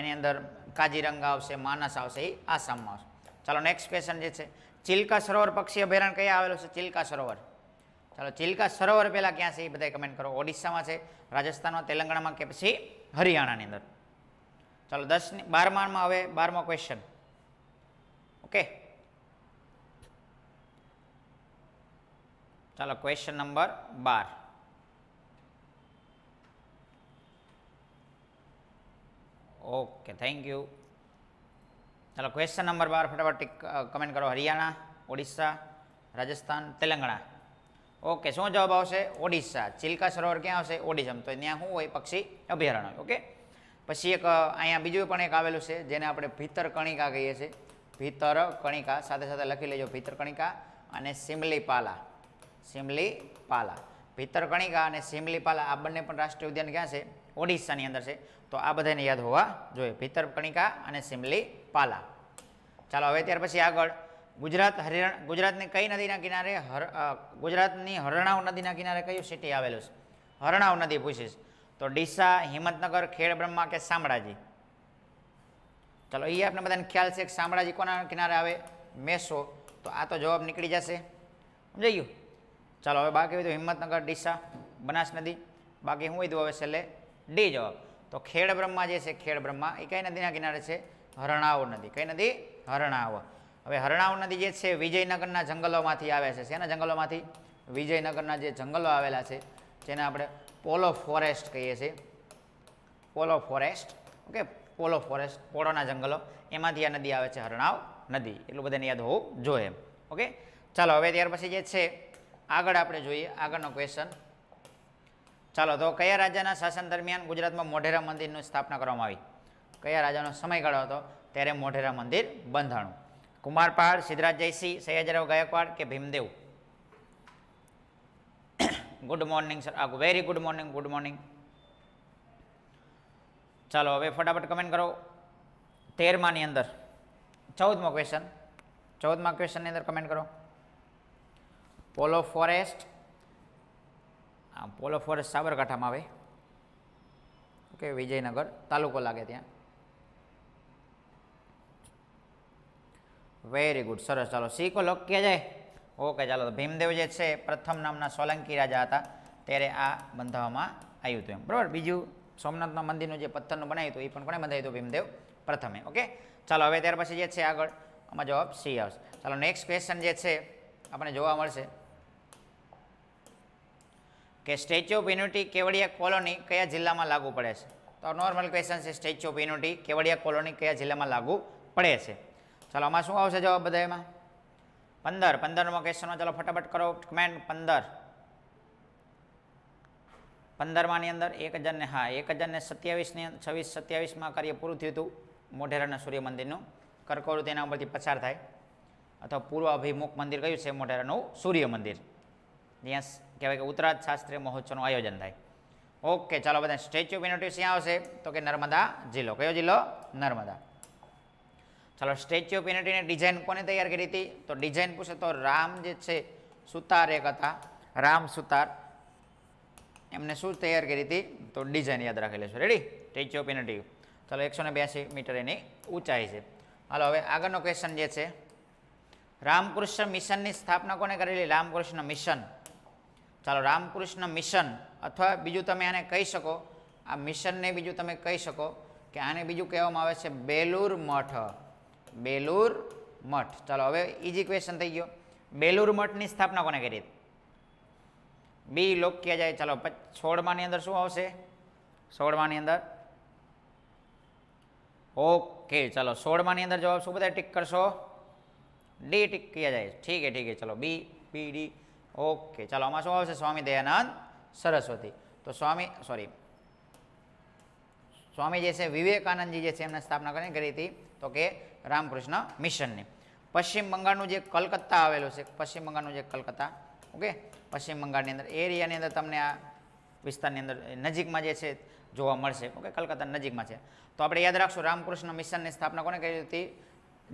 એની અંદર કાજીરંગા આવશે માનસ આવશે એ આસામમાં આવશે ચાલો નેક્સ્ટ ક્વેશ્ચન જે છે ચિલ્કા સરોવર પક્ષી અભયારણ્ય કયા આવેલું છે ચિલ્કા સરોવર ચાલો ચિલ્કા સરોવર પહેલાં ક્યાં છે એ બધા કમેન્ટ કરો ઓડિશામાં છે રાજસ્થાનમાં તેલંગાણામાં કે પછી હરિયાણાની અંદર ચાલો દસ બારમામાં હવે બારમો ક્વેશ્ચન ઓકે ચાલો ક્વેશ્ચન નંબર બાર ઓકે થેન્ક યુ ચાલો ક્વેશ્ચન નંબર બાર ફટાફટ કમેન્ટ કરો હરિયાણા ઓડિશા રાજસ્થાન તેલંગાણા ઓકે શું જવાબ આવશે ઓડિશા ચિલ્કા સરોવર ક્યાં આવશે ઓડિશમ તો ત્યાં શું હોય પક્ષી અભયારણ્ય ઓકે પછી એક અહીંયા બીજું પણ એક આવેલું છે જેને આપણે ભીતર કહીએ છીએ ભીતર કણિકા સાથે સાથે લખી લેજો ભીતર કણિકા અને સિમલીપાલા પાલા સિમલી કણિકા અને સિમલી આ બંને પણ રાષ્ટ્રીય ઉદ્યાન ક્યાં છે ઓડિશાની અંદર છે તો આ બધાને યાદ હોવા જોઈએ ભીતર અને સિમલીપાલા ચાલો હવે ત્યાર પછી આગળ ગુજરાત હરિયાણા ગુજરાતની કઈ નદીના કિનારે હર ગુજરાતની હરણાવ નદીના કિનારે કયું સિટી આવેલું છે હરણાવ નદી પૂછીશ તો ડીસા હિંમતનગર ખેડ બ્રહ્મા કે શામળાજી ચાલો એ આપણે બધાને ખ્યાલ છે કે શામળાજી કોના કિનારે આવે મેસો તો આ તો જવાબ નીકળી જશે સમજાઈ ગયું ચાલો હવે બાકી હોય તો હિંમતનગર ડીસા બનાસ નદી બાકી હું દઉં હવે છેલ્લે ડી જવાબ તો ખેડ બ્રહ્મા જે છે ખેડ બ્રહ્મા એ કઈ નદીના કિનારે છે હરણાવ નદી કઈ નદી હરણાવ હવે હરણાવ નદી જે છે વિજયનગરના જંગલોમાંથી આવે છે શેના જંગલોમાંથી વિજયનગરના જે જંગલો આવેલા છે જેને આપણે પોલો ફોરેસ્ટ કહીએ છીએ Polo forest okay Polo forest પોળોના જંગલો એમાંથી આ નદી આવે છે હરણાવ નદી એટલું બધાને યાદ હોવું જોઈએ ઓકે ચાલો હવે ત્યાર પછી જે છે આગળ આપણે જોઈએ આગળનો ક્વેશ્ચન ચાલો તો કયા રાજાના શાસન દરમિયાન ગુજરાતમાં મોઢેરા મંદિરની સ્થાપના કરવામાં આવી કયા રાજાનો સમયગાળો હતો ત્યારે મોઢેરા મંદિર બંધાણું કુમારપાળ સિદ્ધરાજ જયસિંહ સૈયજરાવ ગાયકવાડ કે Bhimdev good morning sir very good morning good morning ચાલો હવે ફટાફટ કમેન્ટ કરો તેરમાની અંદર ચૌદમો ક્વેશ્ચન ચૌદમા ક્વેશ્ચનની અંદર કમેન્ટ કરો પોલો ફોરેસ્ટ પોલો ફોરેસ્ટ સાબરકાંઠામાં આવે ઓકે વિજયનગર તાલુકો લાગે ત્યાં વેરી ગુડ સરસ ચાલો સિકો લોક કહે જાય ઓકે ચાલો તો ભીમદેવ જે છે પ્રથમ નામના સોલંકી રાજા હતા ત્યારે આ બંધાવવામાં આવ્યું હતું એમ બરાબર બીજું સોમનાથના મંદિરનું જે પથ્થરનું બનાવ્યું હતું એ પણ કોણે બંધાયું હતું ભીમદેવ પ્રથમે ઓકે ચાલો હવે ત્યાર પછી જે છે આગળ આમાં જવાબ સી આવશે ચાલો નેક્સ્ટ ક્વેશ્ચન જે છે આપણને જોવા મળશે કે Statue of Unity Kevadia colony કયા જિલ્લામાં લાગુ પડે છે તો નોર્મલ ક્વેશ્ચન છે Statue of Unity Kevadia colony કયા જિલ્લામાં લાગુ પડે છે ચાલો આમાં શું આવશે જવાબ બધા એમાં પંદર પંદરમો ક્વેશ્ચનો ચાલો ફટાફટ કરો કમેન્ટ પંદર પંદરમાંની અંદર એક હજારને હા એક હજારને સત્યાવીસની છવ્વીસ સત્યાવીસમાં કાર્ય પૂરું થયું હતું મોઢેરાના સૂર્ય મંદિરનું કર્કવૃત્તિ એના ઉપરથી પસાર થાય અથવા પૂર્વ અભિમુખ મંદિર કયું છે મોઢેરાનું સૂર્ય મંદિર જ્યાં કહેવાય કે ઉત્તરાર્ધ શાસ્ત્રીય મહોત્સવનું આયોજન થાય ઓકે ચાલો બધા સ્ટેચ્યુ ઓફ યુનિટી ક્યાં આવશે તો કે નર્મદા જિલ્લો કયો જિલ્લો નર્મદા ચાલો સ્ટેચ્યુ ઓફ યુનિટીની ડિઝાઇન કોને તૈયાર કરી હતી તો ડિઝાઇન પૂછે તો રામ જે છે સુતાર એક હતા રામ સુતાર એમને શું તૈયાર કરી હતી તો ડિઝાઇન યાદ રાખી લેશો રેડી સ્ટેચ્યુ ઓફ યુનિટી ચાલો એકસો મીટર એની ઊંચાઈ છે ચાલો હવે આગળનો ક્વેશ્ચન જે છે રામકૃષ્ણ મિશનની સ્થાપના કોને કરેલી રામકૃષ્ણ મિશન ચાલો રામકૃષ્ણ મિશન અથવા બીજું તમે આને કહી શકો આ મિશનને બીજું તમે કહી શકો કે આને બીજું કહેવામાં આવે છે બેલુર મઠ બેલુર મઠ ચાલો હવે ઇઝી ક્વેશ્ચન થઈ ગયો બેલુર મઠની સ્થાપના કોને કરી બી લોક ક્યાં જાય ચાલો સોળમાની અંદર શું આવશે સોળમાની અંદર ઓકે ચાલો સોળમાની અંદર જવાબ શું બધા ટીક કરશો ડી ટીક ક્યાં જાય ઠીક હે ઠીક છે ચાલો બી બી ડી ઓકે ચાલો આમાં શું આવશે સ્વામી દયાનંદ સરસ્વતી તો સ્વામી સોરી સ્વામી જે છે વિવેકાનંદજી જે છે એમને સ્થાપના કરીને કરી હતી તો કે રામકૃષ્ણ મિશનની પશ્ચિમ બંગાળનું જે કલકત્તા આવેલું છે પશ્ચિમ બંગાળનું જે કલકત્તા ઓકે પશ્ચિમ બંગાળની અંદર એરિયાની અંદર તમને આ વિસ્તારની અંદર નજીકમાં જે છે જોવા મળશે ઓકે કલકત્તા નજીકમાં છે તો આપણે યાદ રાખશું રામકૃષ્ણ મિશનની સ્થાપના કોને કરી હતી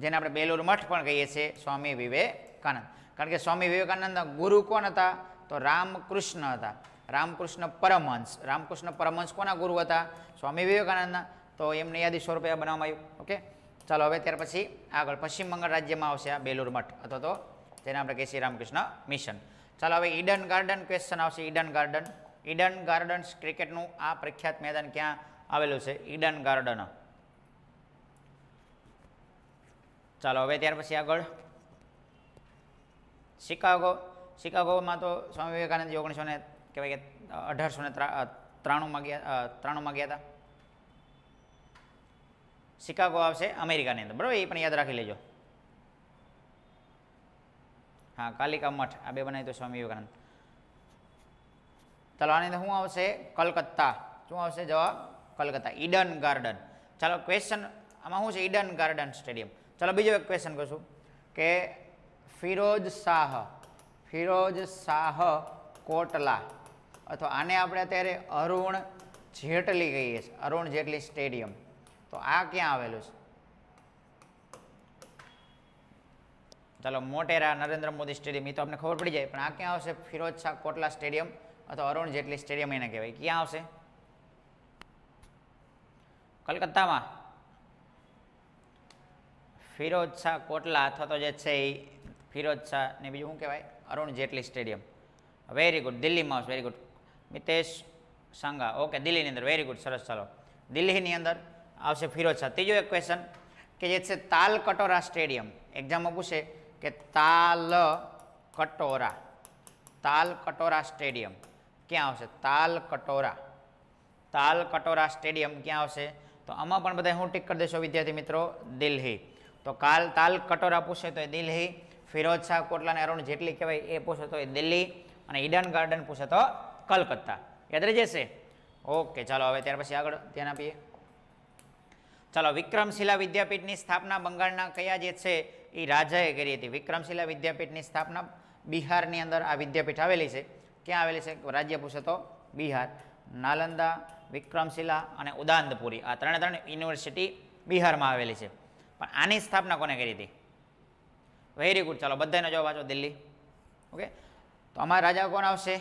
જેને આપણે બેલુર મઠ પણ કહીએ છીએ સ્વામી વિવેકાનંદ કારણ કે સ્વામી વિવેકાનંદના ગુરુ કોણ હતા તો રામકૃષ્ણ હતા રામકૃષ્ણ પરમહંસ રામકૃષ્ણ પરમહંસ કોના ગુરુ હતા સ્વામી વિવેકાનંદના તો એમને યાદી સ્વરૂપે બનાવવામાં આવ્યું ઓકે ચાલો હવે ત્યાર પછી આગળ પશ્ચિમ બંગાળ રાજ્યમાં આવશે બેલુર મઠ અથવા તો જેને આપણે કે શ્રી રામકૃષ્ણ મિશન ચાલો હવે ઈડન ગાર્ડન ક્વેશ્ચન આવશે ઈડન ગાર્ડન ઈડન ગાર્ડન્સ ક્રિકેટનું આ પ્રખ્યાત મેદાન ક્યાં આવેલું છે ઈડન ગાર્ડન ચાલો હવે ત્યાર પછી આગળ શિકાગો શિકાગોમાં તો સ્વામી વિવેકાનંદ ઓગણીસો ને કહેવાય કે અઢારસો ને ત્રાણુંમાં ગયા ત્રાણુંમાં ગયા હતા શિકાગો આવશે અમેરિકાની અંદર બરાબર એ પણ યાદ રાખી લેજો હા કાલિકા મઠ આ બે બનાવ્યું તો સ્વામી વિવેકાનંદ ચાલો આની અંદર શું આવશે કલકત્તા શું આવશે જવાબ કલકત્તા ઈડન ગાર્ડન ચાલો ક્વેશ્ચન આમાં શું છે ઈડન ગાર્ડન સ્ટેડિયમ ચાલો બીજો એક ક્વેશ્ચન કહું કે ફિરોજ શાહ ફિરોજ શાહ કોટલા અથવા આને આપણે અત્યારે અરુણ જેટલી કહીએ છીએ અરુણ જેટલી સ્ટેડિયમ તો આ ક્યાં આવેલું છે ચાલો મોટેરા નરેન્દ્ર મોદી સ્ટેડિયમ એ તો આપણે ખબર પડી જાય પણ આ ક્યાં આવશે ફિરોજ શાહ કોટલા સ્ટેડિયમ અથવા અરુણ જેટલી સ્ટેડિયમ એને કહેવાય ક્યાં આવશે કલકત્તામાં ફિરોજ શાહ કોટલા અથવા તો જે છે એ ફિરોજ શાહ ને બીજું શું કહેવાય અરુણ જેટલી સ્ટેડિયમ વેરી ગુડ દિલ્હીમાં આવશે very good Mitesh Sanga okay દિલ્હીની અંદર વેરી ગુડ સરસ ચાલો દિલ્હીની અંદર આવશે ફિરોજ શાહ ત્રીજો એક ક્વેશ્ચન કે જે છે તાલ કટોરા સ્ટેડિયમ એક્ઝામમાં પૂછે કે તાલ કટોરા તાલ કટોરા સ્ટેડિયમ ક્યાં આવશે તાલ કટોરા તાલ કટોરા સ્ટેડિયમ ક્યાં આવશે તો આમાં પણ બધા હું ટીક કરી દેશો વિદ્યાર્થી મિત્રો દિલ્હી તો કાલ તાલ કટોરા પૂછે તો એ દિલ્હી ફિરોજ શાહ કોટલા અને અરુણ જેટલી કહેવાય એ પૂછે તો એ દિલ્હી અને ઈડન ગાર્ડન પૂછે તો કલકત્તા યાદ રહી જશે ઓકે ચાલો હવે ત્યાર પછી આગળ ધ્યાન આપીએ ચાલો વિક્રમશિલા વિદ્યાપીઠની સ્થાપના બંગાળના કયા જે છે એ રાજાએ કરી હતી વિક્રમશિલા વિદ્યાપીઠની સ્થાપના બિહારની અંદર આ વિદ્યાપીઠ આવેલી છે ક્યાં આવેલી છે રાજ્ય પૂછે તો બિહાર નાલંદા વિક્રમશિલા અને ઉદાંતપુરી આ ત્રણે ત્રણ યુનિવર્સિટી બિહારમાં આવેલી છે પણ આની સ્થાપના કોને કરી હતી વેરી ગુડ ચાલો બધાનો જવાબ આપો દિલ્હી ઓકે તો અમારા રાજા કોણ આવશે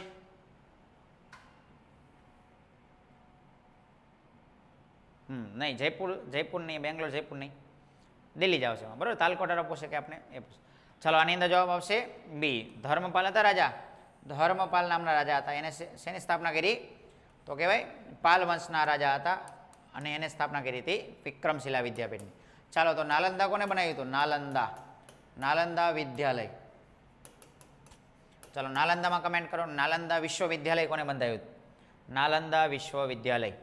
નહીં જયપુર જયપુર નહીં બેંગ્લોર જયપુર નહીં દિલ્હી જાવ છે બરાબર તાલકોટારા પૂછે કે આપણે એ ચાલો આની અંદર જવાબ આવશે બી ધર્મપાલ હતા રાજા ધર્મપાલ નામના રાજા હતા એને શેની સ્થાપના કરી તો કહેવાય પાલ વંશના રાજા હતા અને એને સ્થાપના કરી હતી વિક્રમશિલા વિદ્યાપીઠની ચાલો તો નાલંદા કોને બનાવ્યું હતું નાલંદા નાલંદા વિદ્યાલય ચાલો નાલંદામાં કમેન્ટ કરો નાલંદા વિશ્વવિદ્યાલય કોને બંધાયું નાલંદા વિશ્વવિદ્યાલય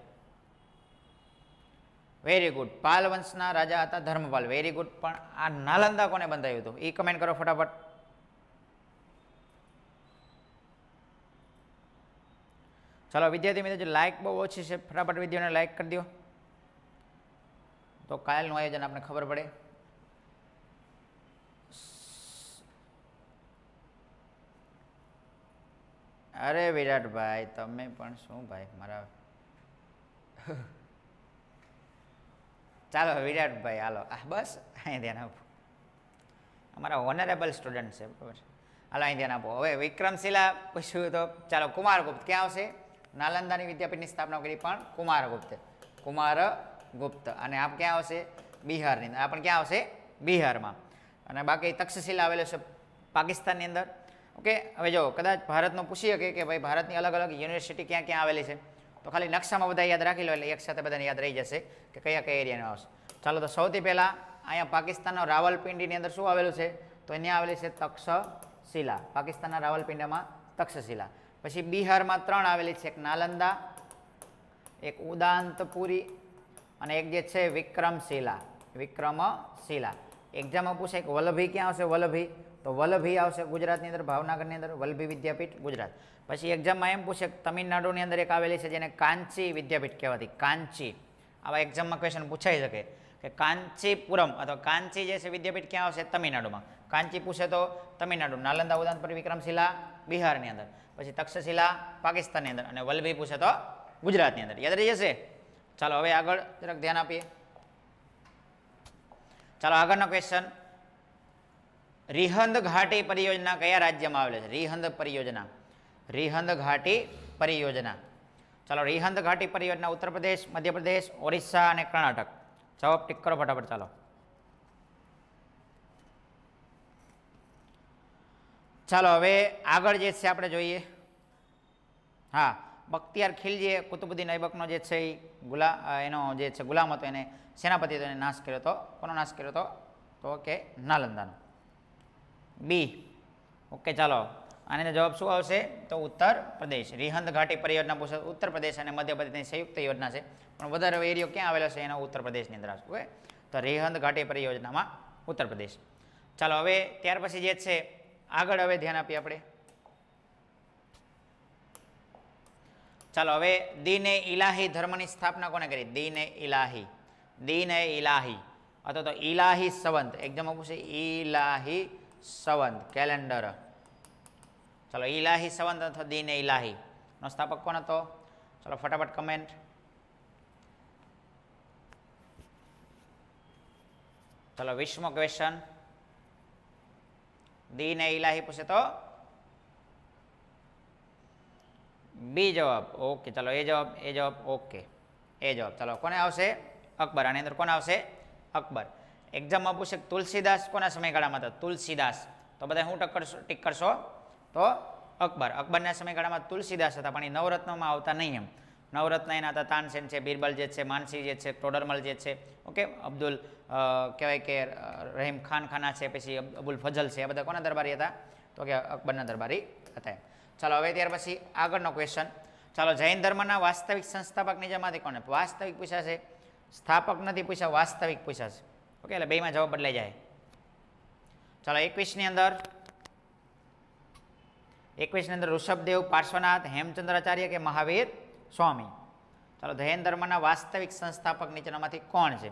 વેરી ગુડ પાલ વંશના રાજા હતા ધર્મપાલ વેરી ગુડ પણ આ નાલંદા કોને બંધાયું હતું એ કમેન્ટ કરો ફટાફટ ચાલો વિદ્યાર્થી મિત્રો જે લાઇક બહુ ઓછી છે ફટાફટ વિડીયોને લાઇક કરી દો તો કાલનું આયોજન આપણે ખબર પડે અરે વિરાટભાઈ તમે પણ શું ભાઈ મારા ચાલો વિરાટભાઈ હાલો આ બસ અહીં ધ્યાન આપો અમારા ઓનરેબલ સ્ટુડન્ટ છે બરાબર હાલો અહીં ધ્યાન આપો હવે વિક્રમશિલા પૂછ્યું તો ચાલો કુમારગુપ્ત ક્યાં આવશે નાલંદાની વિદ્યાપીઠની સ્થાપના કરી પણ કુમારગુપ્ત કુમારગુપ્ત અને આપ ક્યાં આવશે બિહારની અંદર આ પણ ક્યાં આવશે બિહારમાં અને બાકી તક્ષશિલા આવેલો છે પાકિસ્તાનની અંદર ઓકે હવે જો કદાચ ભારતનું પૂછી શકે કે ભાઈ ભારતની અલગ અલગ યુનિવર્સિટી ક્યાં ક્યાં આવેલી છે તો ખાલી નકશામાં બધા યાદ રાખી લો એટલે એક સાથે બધાને યાદ રહી જશે કે કયા કયા એરિયાનો આવશે ચાલો તો સૌથી પહેલાં અહીંયા પાકિસ્તાનનો રાવલપિંડીની અંદર શું આવેલું છે તો અહીંયા આવેલી છે તક્ષશિલા પાકિસ્તાનના રાવલપિંડામાં તક્ષશિલા પછી બિહારમાં ત્રણ આવેલી છે એક નાલંદા એક ઉદાંતપુરી અને એક જે છે વિક્રમશિલા વિક્રમશિલા એક્ઝામમાં પૂછે એક વલ્લભી ક્યાં આવશે વલ્લભી તો વલ્લભી આવશે ગુજરાતની અંદર ભાવનગરની અંદર વલ્લભી વિદ્યાપીઠ ગુજરાત પછી એક્ઝામમાં એમ પૂછે તમિલનાડુની અંદર એક આવેલી છે જેને કાંચી વિદ્યાપીઠ કહેવાતી કાંચી આવા એક્ઝામમાં ક્વેશ્ચન પૂછાઈ શકે કે કાંચીપુરમ અથવા કાંચી જે છે વિદ્યાપીઠ ક્યાં આવશે તમિલનાડુમાં કાંચી પૂછે તો તમિલનાડુ નાલંદા ઉદાન પર વિક્રમશિલા બિહારની અંદર પછી તક્ષશિલા પાકિસ્તાનની અંદર અને વલ્લભી પૂછે તો ગુજરાતની અંદર યાદ રહી જશે ચાલો હવે આગળ જરાક ધ્યાન આપીએ ચાલો આગળનો ક્વેશ્ચન રિહંદ ઘાટી પરિયોજના કયા રાજ્યમાં આવેલી છે રિહંદ પરિયોજના રિહંદ ઘાટી પરિયોજના ચાલો રિહંદ ઘાટી પરિયોજના ઉત્તર પ્રદેશ મધ્યપ્રદેશ ઓરિસ્સા અને કર્ણાટક જવાબ ટીક કરો ફટાફટ ચાલો ચાલો હવે આગળ જે છે આપણે જોઈએ હા બખ્તિયાર ખિલજીએ કુતુબુદ્દીન ઐબકનો જે છે એ ગુલા એનો જે છે ગુલામ હતો એને સેનાપતિ હતો એને નાશ કર્યો હતો કોનો નાશ કર્યો હતો તો કે નાલંદાનો બી ઓકે ચાલો આને જવાબ શું આવશે તો ઉત્તર પ્રદેશ રિહંદ ઘાટી પરિયોજના પૂછે ઉત્તર પ્રદેશ અને મધ્યપ્રદેશની સંયુક્ત યોજના છે પણ વધારે એરિયો ક્યાં આવેલો છે એનો ઉત્તર પ્રદેશની અંદર આવશે તો રિહંદ ઘાટી પરિયોજનામાં ઉત્તર પ્રદેશ ચાલો હવે ત્યાર પછી જે છે આગળ હવે ધ્યાન આપીએ આપણે ચાલો હવે દિન એ ઇલાહી ધર્મની સ્થાપના કોને કરી દીન એ ઇલાહી દિન એ ઇલાહી અથવા તો ઇલાહી સંવંત એકદમ છે ઇલાહી સંવંત કેલેન્ડર ચલો ઇલાહી સંબંધ અથવા દીન એ ઇલાહીનો સ્થાપક કોણ હતો ચલો ફટાફટ કમેન્ટ ચલો વીસમો ક્વેશ્ચન દીન એ ઇલાહી પૂછે તો બી જવાબ ઓકે ચલો એ જવાબ એ જવાબ ઓકે એ જવાબ ચલો કોને આવશે અકબર આની અંદર કોને આવશે અકબર એક્ઝામમાં પૂછે તુલસીદાસ કોના સમયગાળામાં હતા તુલસીદાસ તો બધા હું ટક્કર ટીક કરશો તો અકબર અકબરના સમયગાળામાં તુલસીદાસ હતા પણ એ નવરત્નમાં આવતા નહીં એમ નવરત્ન એના હતા તાનસેન છે બિરબલ જે છે માનસી જે છે ટોડરમલ જે છે ઓકે અબ્દુલ કહેવાય કે રહીમ ખાન ખાના છે પછી અબુલ ફજલ છે આ બધા કોના દરબારી હતા તો કે અકબરના દરબારી હતા એમ ચાલો હવે ત્યાર પછી આગળનો ક્વેશ્ચન ચાલો જૈન ધર્મના વાસ્તવિક સંસ્થાપકની જેમાંથી કોને વાસ્તવિક છે સ્થાપક નથી પૂછ્યા વાસ્તવિક પૂછાશે ઓકે એટલે બેમાં જવાબ બદલાઈ જાય ચાલો એકવીસની અંદર એકવીસની અંદર ઋષભદેવ પાર્શ્વનાથ હેમચંદ્રાચાર્ય કે મહાવીર સ્વામી ચાલો જૈન ધર્મના વાસ્તવિક સંસ્થાપક નીચેનામાંથી કોણ છે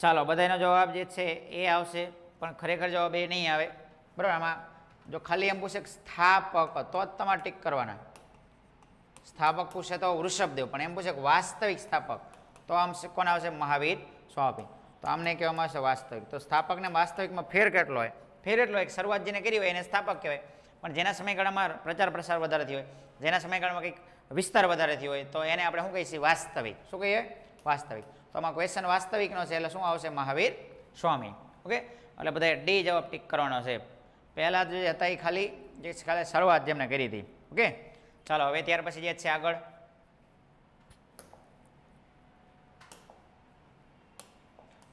ચાલો બધાનો જવાબ જે છે એ આવશે પણ ખરેખર જવાબ એ નહીં આવે બરાબર આમાં જો ખાલી એમ પૂછે સ્થાપક તો જ તમારે ટીક કરવાના સ્થાપક પૂછે તો વૃષભદેવ પણ એમ પૂછે વાસ્તવિક સ્થાપક તો આમ કોણ આવશે મહાવીર સ્વામી તો આમને કહેવામાં આવશે વાસ્તવિક તો સ્થાપકને વાસ્તવિકમાં ફેર કેટલો હોય ફેર એટલો એક શરૂઆત જેને કરી હોય એને સ્થાપક કહેવાય પણ જેના સમયગાળામાં પ્રચાર પ્રસાર વધારે થયો હોય જેના સમયગાળામાં કંઈક વિસ્તાર વધારે થયો હોય તો એને આપણે શું કહીએ છીએ વાસ્તવિક શું કહીએ વાસ્તવિક તો આમાં ક્વેશ્ચન વાસ્તવિકનો છે એટલે શું આવશે મહાવીર સ્વામી ઓકે એટલે બધાએ ડી જવાબ ટીક કરવાનો છે પહેલાં જે હતા એ ખાલી જે ખાલી શરૂઆત જેમણે કરી હતી ઓકે ચાલો હવે ત્યાર પછી જે છે આગળ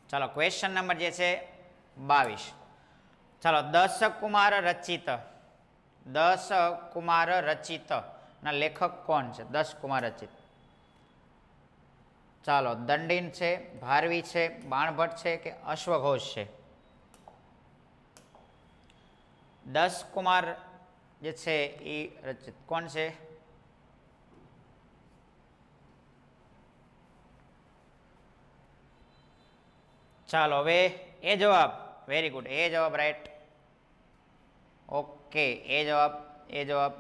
ચાલો ક્વેશ્ચન નંબર જે છે બાવીસ ચાલો દશ કુમાર રચિત દશ કુમાર રચિત ના લેખક કોણ છે દશ કુમાર રચિત ચાલો દંડિન છે ભારવી છે બાણભટ્ટ છે કે અશ્વઘોષ છે દશ કુમાર જે છે એ રચિત કોણ છે ચાલો હવે એ જવાબ વેરી ગુડ એ જવાબ રાઈટ કે એ જવાબ એ જવાબ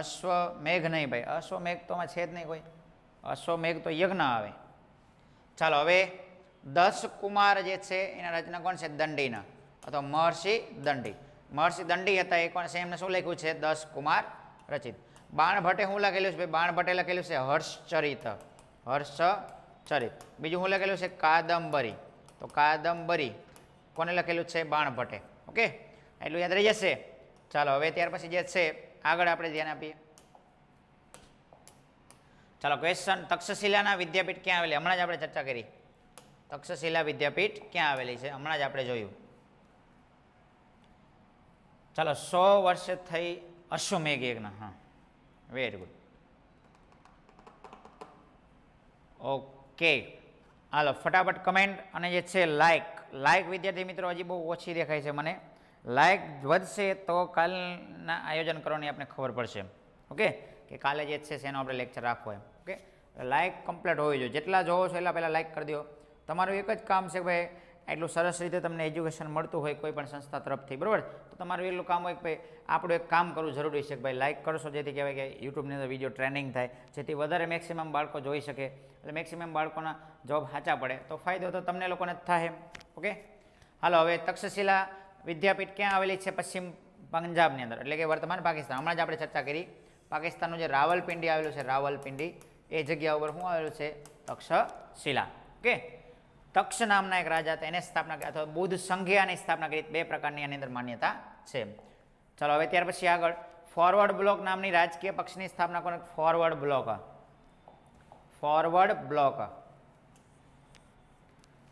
અશ્વમેઘ નહીં ભાઈ અશ્વમેઘ તો આમાં છે જ નહીં કોઈ અશ્વમેઘ તો યજ્ઞ આવે ચાલો હવે દસ કુમાર જે છે એના રચના કોણ છે દંડીના અથવા મહર્ષિ દંડી મહર્ષિ દંડી હતા એ કોણ છે એમને શું લખ્યું છે દસ કુમાર રચિત બાણભટ્ટે હું લખેલું છે ભાઈ બાણભટ્ટે લખેલું છે હર્ષચરિત હર્ષચરિત બીજું હું લખેલું છે કાદંબરી તો કાદંબરી કોને લખેલું છે બાણભટ્ટે ઓકે એટલું યાદ રહી જશે ચાલો હવે ત્યાર પછી જે છે આગળ આપણે ધ્યાન આપીએ ચાલો ક્વેશ્ચન તક્ષશિલાના વિદ્યાપીઠ ક્યાં આવેલી હમણાં જ આપણે ચર્ચા કરી તક્ષશિલા વિદ્યાપીઠ ક્યાં આવેલી છે હમણાં જ આપણે જોયું ચાલો સો વર્ષ થઈ અશ્વમેઘ યજ્ઞ હા વેરી ગુડ ઓકે હાલો ફટાફટ કમેન્ટ અને જે છે લાઇક લાઇક વિદ્યાર્થી મિત્રો હજી બહુ ઓછી દેખાય છે મને લાઇક વધશે તો કાલના આયોજન કરવાની આપણે ખબર પડશે ઓકે કે કાલે જે છે એનો આપણે લેક્ચર રાખવો એમ ઓકે લાઇક કમ્પ્લીટ હોવી જોઈએ જેટલા જોવો છો એટલા પહેલાં લાઇક કરી દો તમારું એક જ કામ છે ભાઈ એટલું સરસ રીતે તમને એજ્યુકેશન મળતું હોય કોઈ પણ સંસ્થા તરફથી બરાબર તો તમારું એટલું કામ હોય કે ભાઈ આપણું એક કામ કરવું જરૂરી છે કે ભાઈ લાઇક કરશો જેથી કહેવાય કે યુટ્યુબની અંદર વિડીયો ટ્રેનિંગ થાય જેથી વધારે મેક્સિમમ બાળકો જોઈ શકે એટલે મેક્સિમમ બાળકોના જોબ સાચા પડે તો ફાયદો તો તમને લોકોને જ થાય ઓકે હાલો હવે તક્ષશિલા વિદ્યાપીઠ ક્યાં આવેલી છે પશ્ચિમ પંજાબની અંદર એટલે કે વર્તમાન પાકિસ્તાન હમણાં જ આપણે ચર્ચા કરી પાકિસ્તાનનું જે રાવલપિંડી આવેલું છે રાવલપિંડી એ જગ્યા ઉપર શું આવેલું છે તક્ષશિલા ઓકે તક્ષ નામના એક રાજા હતા એને સ્થાપના કરી અથવા બુદ્ધ સંઘ્યાની સ્થાપના કરી બે પ્રકારની આની અંદર માન્યતા છે ચાલો હવે ત્યાર પછી આગળ ફોરવર્ડ બ્લોક નામની રાજકીય પક્ષની સ્થાપના કોને ફોરવર્ડ બ્લોક ફોરવર્ડ બ્લોક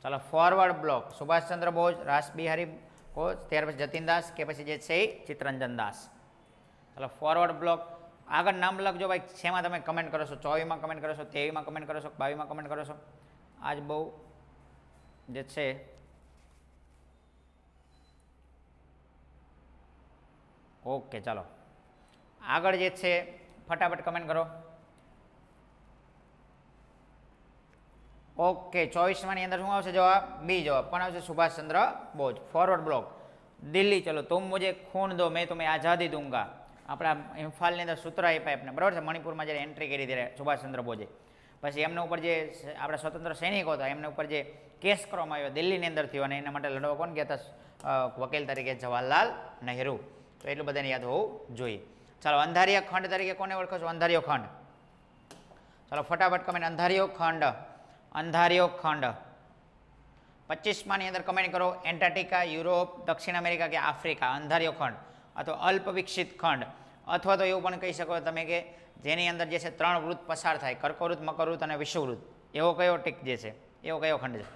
ચાલો ફોરવર્ડ બ્લોક સુભાષચંદ્ર બોઝ રાસબિહારી કોચ ત્યાર પછી જતીન દાસ કે પછી જે છે એ ચિત્તરંજન દાસ ચાલો ફોરવર્ડ બ્લોક આગળ નામ લખજો ભાઈ છેમાં તમે કમેન્ટ કરો છો ચોવીમાં કમેન્ટ કરો છો તેવીમાં કમેન્ટ કરો છો બાવીમાં કમેન્ટ કરો છો આજ બહુ જે છે ઓકે ચાલો આગળ જે છે ફટાફટ કમેન્ટ કરો ઓકે ચોવીસમાંની અંદર શું આવશે જવાબ બી જવાબ કોણ આવશે સુભાષચંદ્ર બોઝ ફોરવર્ડ બ્લોક દિલ્હી ચલો તુમ મુજે ખૂન દો મેં તમે આઝાદી દૂંગા આપણા ઇમ્ફાલની અંદર સૂત્ર આપ્યા આપણને બરાબર છે મણિપુરમાં જ્યારે એન્ટ્રી કરી ત્યારે સુભાષચંદ્ર બોઝે પછી એમના ઉપર જે આપણા સ્વતંત્ર સૈનિકો હતા એમના ઉપર જે કેસ કરવામાં આવ્યો દિલ્હીની અંદર થયો અને એના માટે લડવા કોણ ગયા હતા વકીલ તરીકે જવાહરલાલ નહેરુ તો એટલું બધાને યાદ હોવું જોઈએ ચાલો અંધારિયા ખંડ તરીકે કોને ઓળખો છો અંધારિયો ખંડ ચાલો ફટાફટ કમેન્ટ અંધારિયો ખંડ અંધારિયો ખંડ પચીસમાની અંદર કમેન્ટ કરો એન્ટાર્ટિકા યુરોપ દક્ષિણ અમેરિકા કે આફ્રિકા અંધારિયો ખંડ અથવા અલ્પ વિકસિત ખંડ અથવા તો એવું પણ કહી શકો તમે કે જેની અંદર જે છે ત્રણ વૃત્ત પસાર થાય કર્કવૃત્ત મકરવૃત્ત અને વિષુવૃત્ત એવો કયો ટીક જે છે એવો કયો ખંડ છે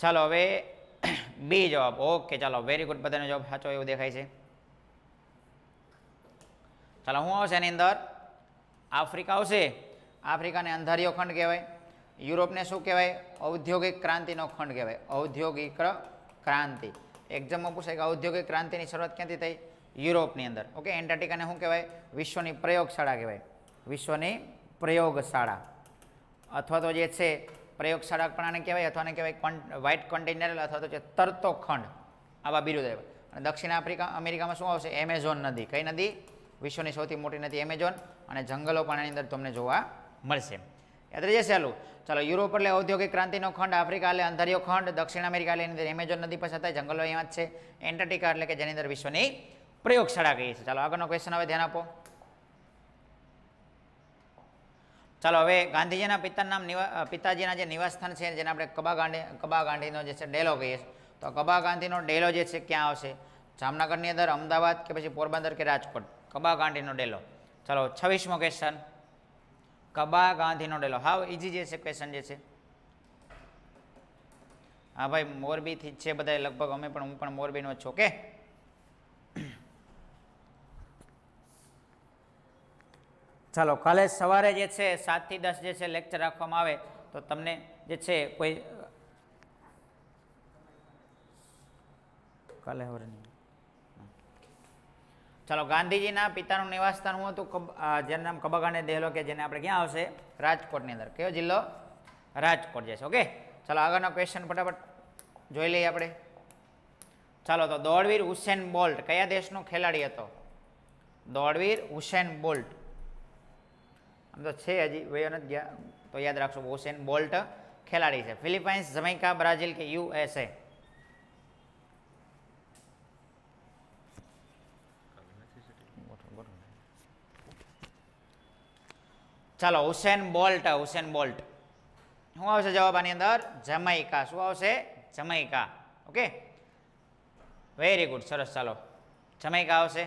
ચાલો હવે બી જવાબ ઓકે ચાલો વેરી ગુડ બધાનો જવાબ સાચો એવું દેખાય છે ચાલો હું આવશે એની અંદર આફ્રિકા આવશે આફ્રિકાને અંધારીયો ખંડ કહેવાય યુરોપને શું કહેવાય ઔદ્યોગિક ક્રાંતિનો ખંડ કહેવાય ઔદ્યોગિક ક્રાંતિ એક્ઝામમાં પૂછાય કે ઔદ્યોગિક ક્રાંતિની શરૂઆત ક્યાંથી થઈ યુરોપની અંદર ઓકે એન્ટાર્ટિકાને શું કહેવાય વિશ્વની પ્રયોગશાળા કહેવાય વિશ્વની પ્રયોગશાળા અથવા તો જે છે પ્રયોગશાળા પણ આને કહેવાય અથવા આને કહેવાય વ્હાઇટ કન્ટેનરલ અથવા તો જે તરતો ખંડ આવા બિરુદ આવ્યા અને દક્ષિણ આફ્રિકા અમેરિકામાં શું આવશે એમેઝોન નદી કઈ નદી વિશ્વની સૌથી મોટી નદી એમેઝોન અને જંગલો પણ એની અંદર તમને જોવા મળશે યાદ રહી ચાલુ ચાલો યુરોપ એટલે ઔદ્યોગિક ક્રાંતિનો ખંડ આફ્રિકા એટલે અંધારિયો ખંડ દક્ષિણ અમેરિકા એટલે અંદર એમેઝોન નદી પસાર થાય જંગલો અહીંયા જ છે એન્ટાર્ટિકા એટલે કે જેની અંદર વિશ્વની પ્રયોગશાળા કહીએ છીએ ચાલો આગળનો ક્વેશ્ચન હવે ધ્યાન આપો ચાલો હવે ગાંધીજીના પિતાનું નામ પિતાજીના જે નિવાસસ્થાન છે જેને આપણે કબા ગાંધી કબા ગાંધીનો જે છે ડેલો કહીએ છીએ તો કબા ગાંધીનો ડેલો જે છે ક્યાં આવશે જામનગરની અંદર અમદાવાદ કે પછી પોરબંદર કે રાજકોટ કબા ગાંધીનો ડેલો ચાલો છવ્વીસમો ક્વેશ્ચન કબા ગાંધીનો ડેલો હાવ ઇઝી જે છે ક્વેશ્ચન જે છે હા ભાઈ મોરબીથી જ છે બધા લગભગ અમે પણ હું પણ મોરબીનો જ છું કે ચાલો કાલે સવારે જે છે સાતથી દસ જે છે લેક્ચર રાખવામાં આવે તો તમને જે છે કોઈ કાલે હવે ચાલો ગાંધીજીના પિતાનું નિવાસસ્થાન હું હતું જેનું નામ કબગાને દેહલો કે જેને આપણે ક્યાં આવશે રાજકોટની અંદર કયો જિલ્લો રાજકોટ જશે ઓકે ચાલો આગળનો ક્વેશ્ચન ફટાફટ જોઈ લઈએ આપણે ચાલો તો દોડવીર હુસેન બોલ્ટ કયા દેશનો ખેલાડી હતો દોડવીર હુસેન બોલ્ટ આમ તો છે હજી વયો નથી ગયા તો યાદ રાખશો હુસેન બોલ્ટ ખેલાડી છે ફિલિપાઇન્સ જમૈકા બ્રાઝિલ કે યુએસએ ચાલો હુસેન બોલ્ટ હુસેન બોલ્ટ શું આવશે જવાબ આની અંદર જમૈકા શું આવશે જમૈકા ઓકે વેરી ગુડ સરસ ચાલો જમૈકા આવશે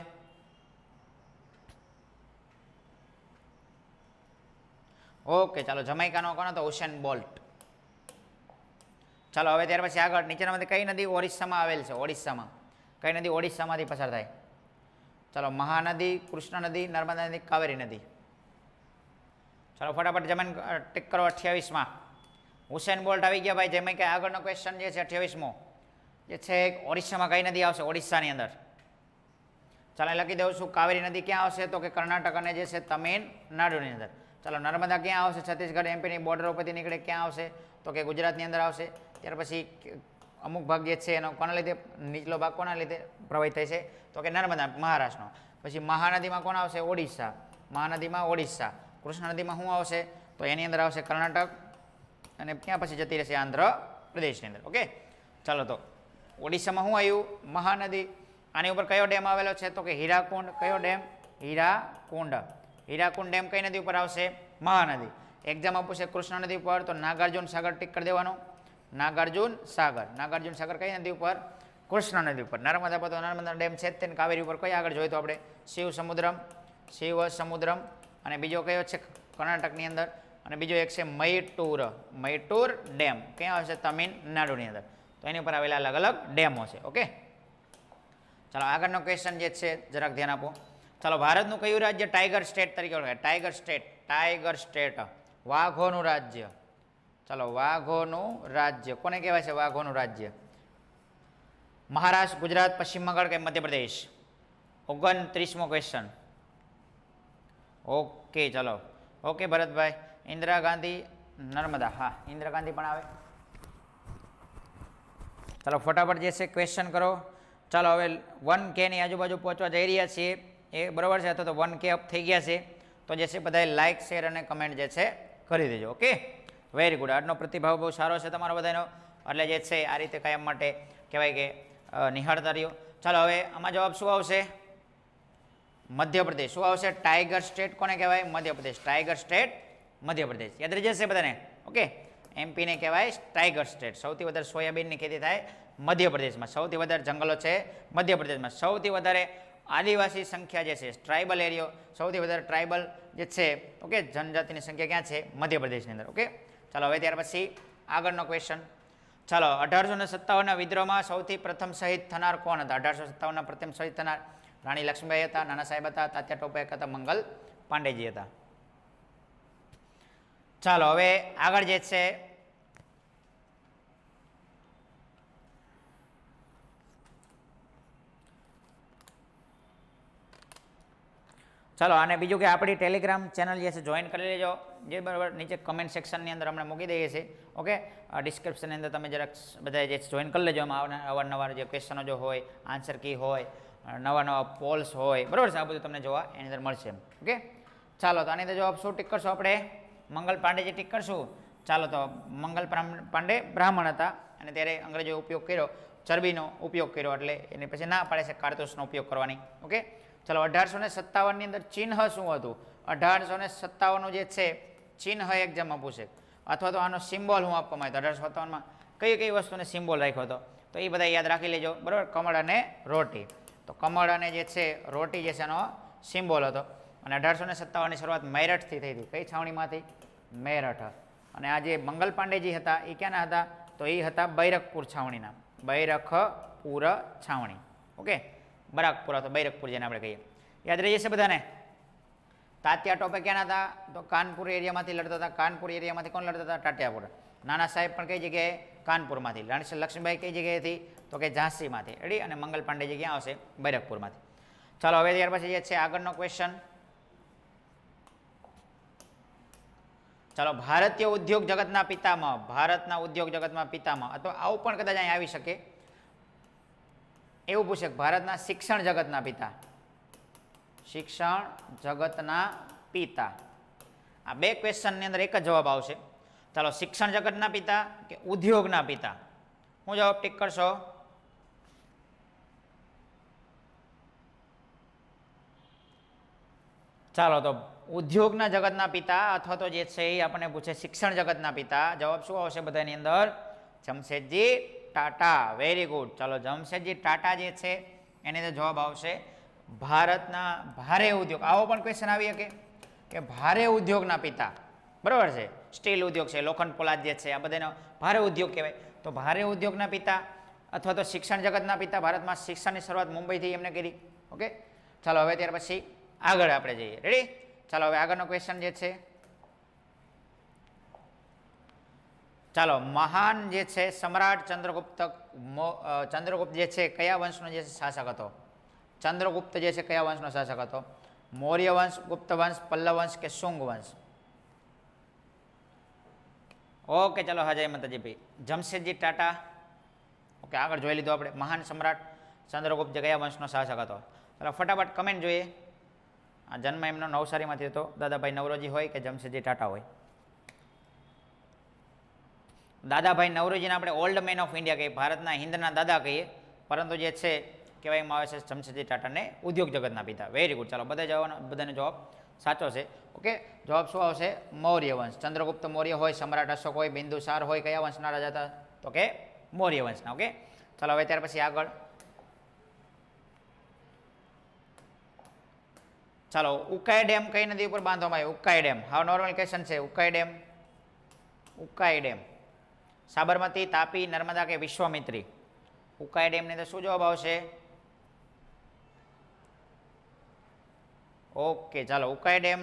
ઓકે ચાલો જમૈકાનો કોણ હતો હુસેન બોલ્ટ ચાલો હવે ત્યાર પછી આગળ નીચેનામાંથી કઈ નદી ઓરિસ્સામાં આવેલ છે ઓડિશામાં કઈ નદી ઓડિશામાંથી પસાર થાય ચાલો મહાનદી કૃષ્ણ નદી નર્મદા નદી કાવેરી નદી ચાલો ફટાફટ જમીન ટીક કરો અઠ્યાવીસમાં હુસેન બોલ્ટ આવી ગયા ભાઈ જેમ કે આગળનો ક્વેશ્ચન જે છે અઠ્યાવીસમો જે છે ઓડિશામાં કઈ નદી આવશે ઓડિશાની અંદર ચાલો લખી દઉં છું કાવેરી નદી ક્યાં આવશે તો કે કર્ણાટક અને જે છે તમિલનાડુની અંદર ચાલો નર્મદા ક્યાં આવશે છત્તીસગઢ એમપીની બોર્ડર ઉપરથી નીકળે ક્યાં આવશે તો કે ગુજરાતની અંદર આવશે ત્યાર પછી અમુક ભાગ જે છે એનો કોના લીધે નીચલો ભાગ કોના લીધે પ્રવાહિત થાય છે તો કે નર્મદા મહારાષ્ટ્રનો પછી મહાનદીમાં કોણ આવશે ઓડિશા મહાનદીમાં ઓડિશા કૃષ્ણ નદીમાં શું આવશે તો એની અંદર આવશે કર્ણાટક અને ત્યાં પછી જતી રહેશે આંધ્ર પ્રદેશની અંદર ઓકે ચાલો તો ઓડિશામાં શું આવ્યું મહાનદી આની ઉપર કયો ડેમ આવેલો છે તો કે હીરાકુંડ કયો ડેમ હીરાકુંડ હીરાકુંડ ડેમ કઈ નદી ઉપર આવશે મહાનદી એક્ઝામમાં આપશે કૃષ્ણ નદી ઉપર તો નાગાર્જુન સાગર ટીક કરી દેવાનો નાગાર્જુન સાગર નાગાર્જુન સાગર કઈ નદી ઉપર કૃષ્ણ નદી ઉપર નર્મદા પર તો નર્મદા ડેમ છે તેને કાવેરી ઉપર કઈ આગળ જોઈએ તો આપણે શિવ સમુદ્રમ શિવ સમુદ્રમ અને બીજો કયો છે કર્ણાટકની અંદર અને બીજો એક છે મૈટુર મૈટુર ડેમ ક્યાં હશે તમિલનાડુની અંદર તો એની ઉપર આવેલા અલગ અલગ ડેમો છે ઓકે ચાલો આગળનો ક્વેશ્ચન જે છે જરાક ધ્યાન આપો ચાલો ભારતનું કયું રાજ્ય ટાઈગર સ્ટેટ તરીકે ઓળખાય ટાઈગર સ્ટેટ ટાઈગર સ્ટેટ વાઘોનું રાજ્ય ચાલો વાઘોનું રાજ્ય કોને કહેવાય છે વાઘોનું રાજ્ય મહારાષ્ટ્ર ગુજરાત પશ્ચિમ બંગાળ કે મધ્યપ્રદેશ ઓગણત્રીસમો ક્વેશ્ચન ઓકે ચલો ઓકે ભરતભાઈ ઇન્દિરા ગાંધી નર્મદા હા ઇન્દિરા ગાંધી પણ આવે ચાલો ફટાફટ જે છે ક્વેશ્ચન કરો ચાલો હવે વન કેની આજુબાજુ પહોંચવા જઈ રહ્યા છીએ એ બરાબર છે અથવા તો વન કે અપ થઈ ગયા છે તો જે છે બધાએ લાઇક શેર અને કમેન્ટ જે છે કરી દેજો ઓકે વેરી ગુડ આજનો પ્રતિભાવ બહુ સારો છે તમારો બધાનો એટલે જે છે આ રીતે કાયમ માટે કહેવાય કે નિહાળતા રહ્યો ચાલો હવે આમાં જવાબ શું આવશે મધ્યપ્રદેશ શું આવશે ટાઈગર સ્ટેટ કોને કહેવાય મધ્યપ્રદેશ ટાઈગર સ્ટેટ મધ્યપ્રદેશ યાદ રહી જશે બધાને ઓકે એમપીને કહેવાય ટાઈગર સ્ટેટ સૌથી વધારે સોયાબીનની ખેતી થાય મધ્યપ્રદેશમાં સૌથી વધારે જંગલો છે મધ્યપ્રદેશમાં સૌથી વધારે આદિવાસી સંખ્યા જે છે ટ્રાઇબલ એરિયો સૌથી વધારે ટ્રાઇબલ જે છે ઓકે જનજાતિની સંખ્યા ક્યાં છે મધ્યપ્રદેશની અંદર ઓકે ચાલો હવે ત્યાર પછી આગળનો ક્વેશ્ચન ચાલો અઢારસો ને સત્તાવનના વિદ્રોહમાં સૌથી પ્રથમ શહીદ થનાર કોણ હતા અઢારસો સત્તાવનના પ્રથમ શહીદ થનાર રાણી લક્ષ્મીબાઈ હતા નાના સાહેબ હતા તાત્યા ટોપેક હતા મંગલ પાંડેજી હતા ચાલો હવે આગળ જે છે ચાલો અને બીજું કે આપણી ટેલિગ્રામ ચેનલ જે છે જોઈન કરી લેજો જે બરાબર નીચે કમેન્ટ સેક્શનની અંદર અમને મૂકી દઈએ છીએ ઓકે ડિસ્ક્રિપ્શનની અંદર તમે જરાક બધા જે જોઈન કરી લેજો અવારનવાર જે ક્વેશ્ચનો જો હોય આન્સર કી હોય નવા નવા પોલ્સ હોય બરાબર છે આ બધું તમને જોવા એની અંદર મળશે ઓકે ચાલો તો આની અંદર જવાબ શું ટીક કરશું આપણે મંગલ પાંડે જે ટીક કરશું ચાલો તો મંગલ પાંડે બ્રાહ્મણ હતા અને ત્યારે અંગ્રેજોએ ઉપયોગ કર્યો ચરબીનો ઉપયોગ કર્યો એટલે એની પછી ના પાડે છે કારતૂસનો ઉપયોગ કરવાની ઓકે ચાલો અઢારસો ને સત્તાવનની અંદર ચિહ્ન શું હતું અઢારસો ને સત્તાવનનું જે છે ચિહ્ન એક્ઝામ પૂછે અથવા તો આનો સિમ્બોલ હું આપવા આવ્યો અઢારસો સત્તાવનમાં કઈ કઈ વસ્તુને સિમ્બોલ રાખ્યો હતો તો એ બધા યાદ રાખી લેજો બરાબર કમળ અને રોટી તો કમળ અને જે છે રોટી જે છે એનો સિમ્બોલ હતો અને અઢારસો ને સત્તાવનની શરૂઆત મેરઠથી થઈ હતી કઈ છાવણીમાંથી મેરઠ અને આ જે મંગલ પાંડેજી હતા એ ક્યાંના હતા તો એ હતા બૈરકપુર છાવણીના બૈરખપુર છાવણી ઓકે બરાકપુર હતો બૈરકપુર જેને આપણે કહીએ યાદ રહી જશે બધાને તાત્યા ટોપે ક્યાંના હતા તો કાનપુર એરિયામાંથી લડતા હતા કાનપુર એરિયામાંથી કોણ લડતા હતા ટાટિયાપુર નાના સાહેબ પણ કઈ જગ્યાએ કાનપુરમાંથી રાણી લક્ષ્મીબાઈ કઈ જગ્યાએથી તો કે ઝાંસીમાંથી રેડી અને મંગલ પાંડે જગ્યા આવશે બૈરકપુરમાંથી ચાલો હવે ત્યાર પછી જે છે આગળનો ક્વેશ્ચન ચાલો ભારતીય ઉદ્યોગ જગતના પિતામાં ભારતના ઉદ્યોગ જગતમાં પિતામાં અથવા આવું પણ કદાચ અહીં આવી શકે એવું પૂછે ભારતના શિક્ષણ જગતના પિતા શિક્ષણ જગતના પિતા આ બે ક્વેશ્ચનની અંદર એક જ જવાબ આવશે ચાલો શિક્ષણ જગતના પિતા કે ઉદ્યોગના પિતા હું જવાબ ટીક કરશો ચાલો તો ઉદ્યોગના જગતના પિતા અથવા તો જે છે એ આપણને પૂછે શિક્ષણ જગતના પિતા જવાબ શું આવશે બધાની અંદર જમશેદજી ટાટા વેરી ગુડ ચાલો જમશેદજી ટાટા જે છે એની અંદર જવાબ આવશે ભારતના ભારે ઉદ્યોગ આવો પણ ક્વેશ્ચન આવી શકે કે ભારે ઉદ્યોગના પિતા બરાબર છે સ્ટીલ ઉદ્યોગ છે લોખંડ પોલાદ જે છે આ બધાનો ભારે ઉદ્યોગ કહેવાય તો ભારે ઉદ્યોગના પિતા અથવા તો શિક્ષણ જગતના પિતા ભારતમાં શિક્ષણની શરૂઆત મુંબઈથી એમને કરી ઓકે ચાલો હવે ત્યાર પછી આગળ આપણે જઈએ રેડી ચાલો હવે આગળનો ક્વેશ્ચન જે છે ચાલો મહાન જે છે સમ્રાટ ચંદ્રગુપ્ત ચંદ્રગુપ્ત જે છે કયા વંશનો જે છે શાસક હતો ચંદ્રગુપ્ત જે છે કયા વંશનો શાસક હતો મૌર્ય વંશ ગુપ્ત વંશ પલ્લવ વંશ કે શુંગ વંશ ઓકે ચલો હા જય માતાજી ભાઈ જમશેદજી ટાટા ઓકે આગળ જોઈ લીધું આપણે મહાન સમ્રાટ ચંદ્રગુપ્ત જે કયા વંશનો શાસક હતો ચલો ફટાફટ કમેન્ટ જોઈએ આ જન્મ એમનો નવસારીમાંથી હતો દાદાભાઈ નવરોજી હોય કે જમશેદજી ટાટા હોય દાદાભાઈ નવરોજીને આપણે ઓલ્ડ મેન ઓફ ઇન્ડિયા કહીએ ભારતના હિન્દના દાદા કહીએ પરંતુ જે છે કહેવામાં આવે છે જમશેદજી ટાટાને ઉદ્યોગ જગતના પિતા વેરી ગુડ ચાલો બધા જવાનો બધાને જવાબ સાચો છે ઓકે જવાબ શું આવશે મૌર્ય વંશ ચંદ્રગુપ્ત મૌર્ય હોય સમ્રાટ અશોક હોય બિંદુસાર હોય કયા વંશના રાજા હતા તો કે મૌર્ય વંશના ઓકે ચાલો હવે ત્યાર પછી આગળ ચાલો ઉકાઈ ડેમ કઈ નદી ઉપર બાંધવામાં આવ્યો ઉકાઈ ડેમ હવે નોર્મલ ક્વેશ્ચન છે ઉકાઈ ડેમ ઉકાઈ ડેમ સાબરમતી તાપી નર્મદા કે વિશ્વામિત્રી ઉકાઈ ડેમની અંદર શું જવાબ આવશે ઓકે ચાલો ઉકાઈ ડેમ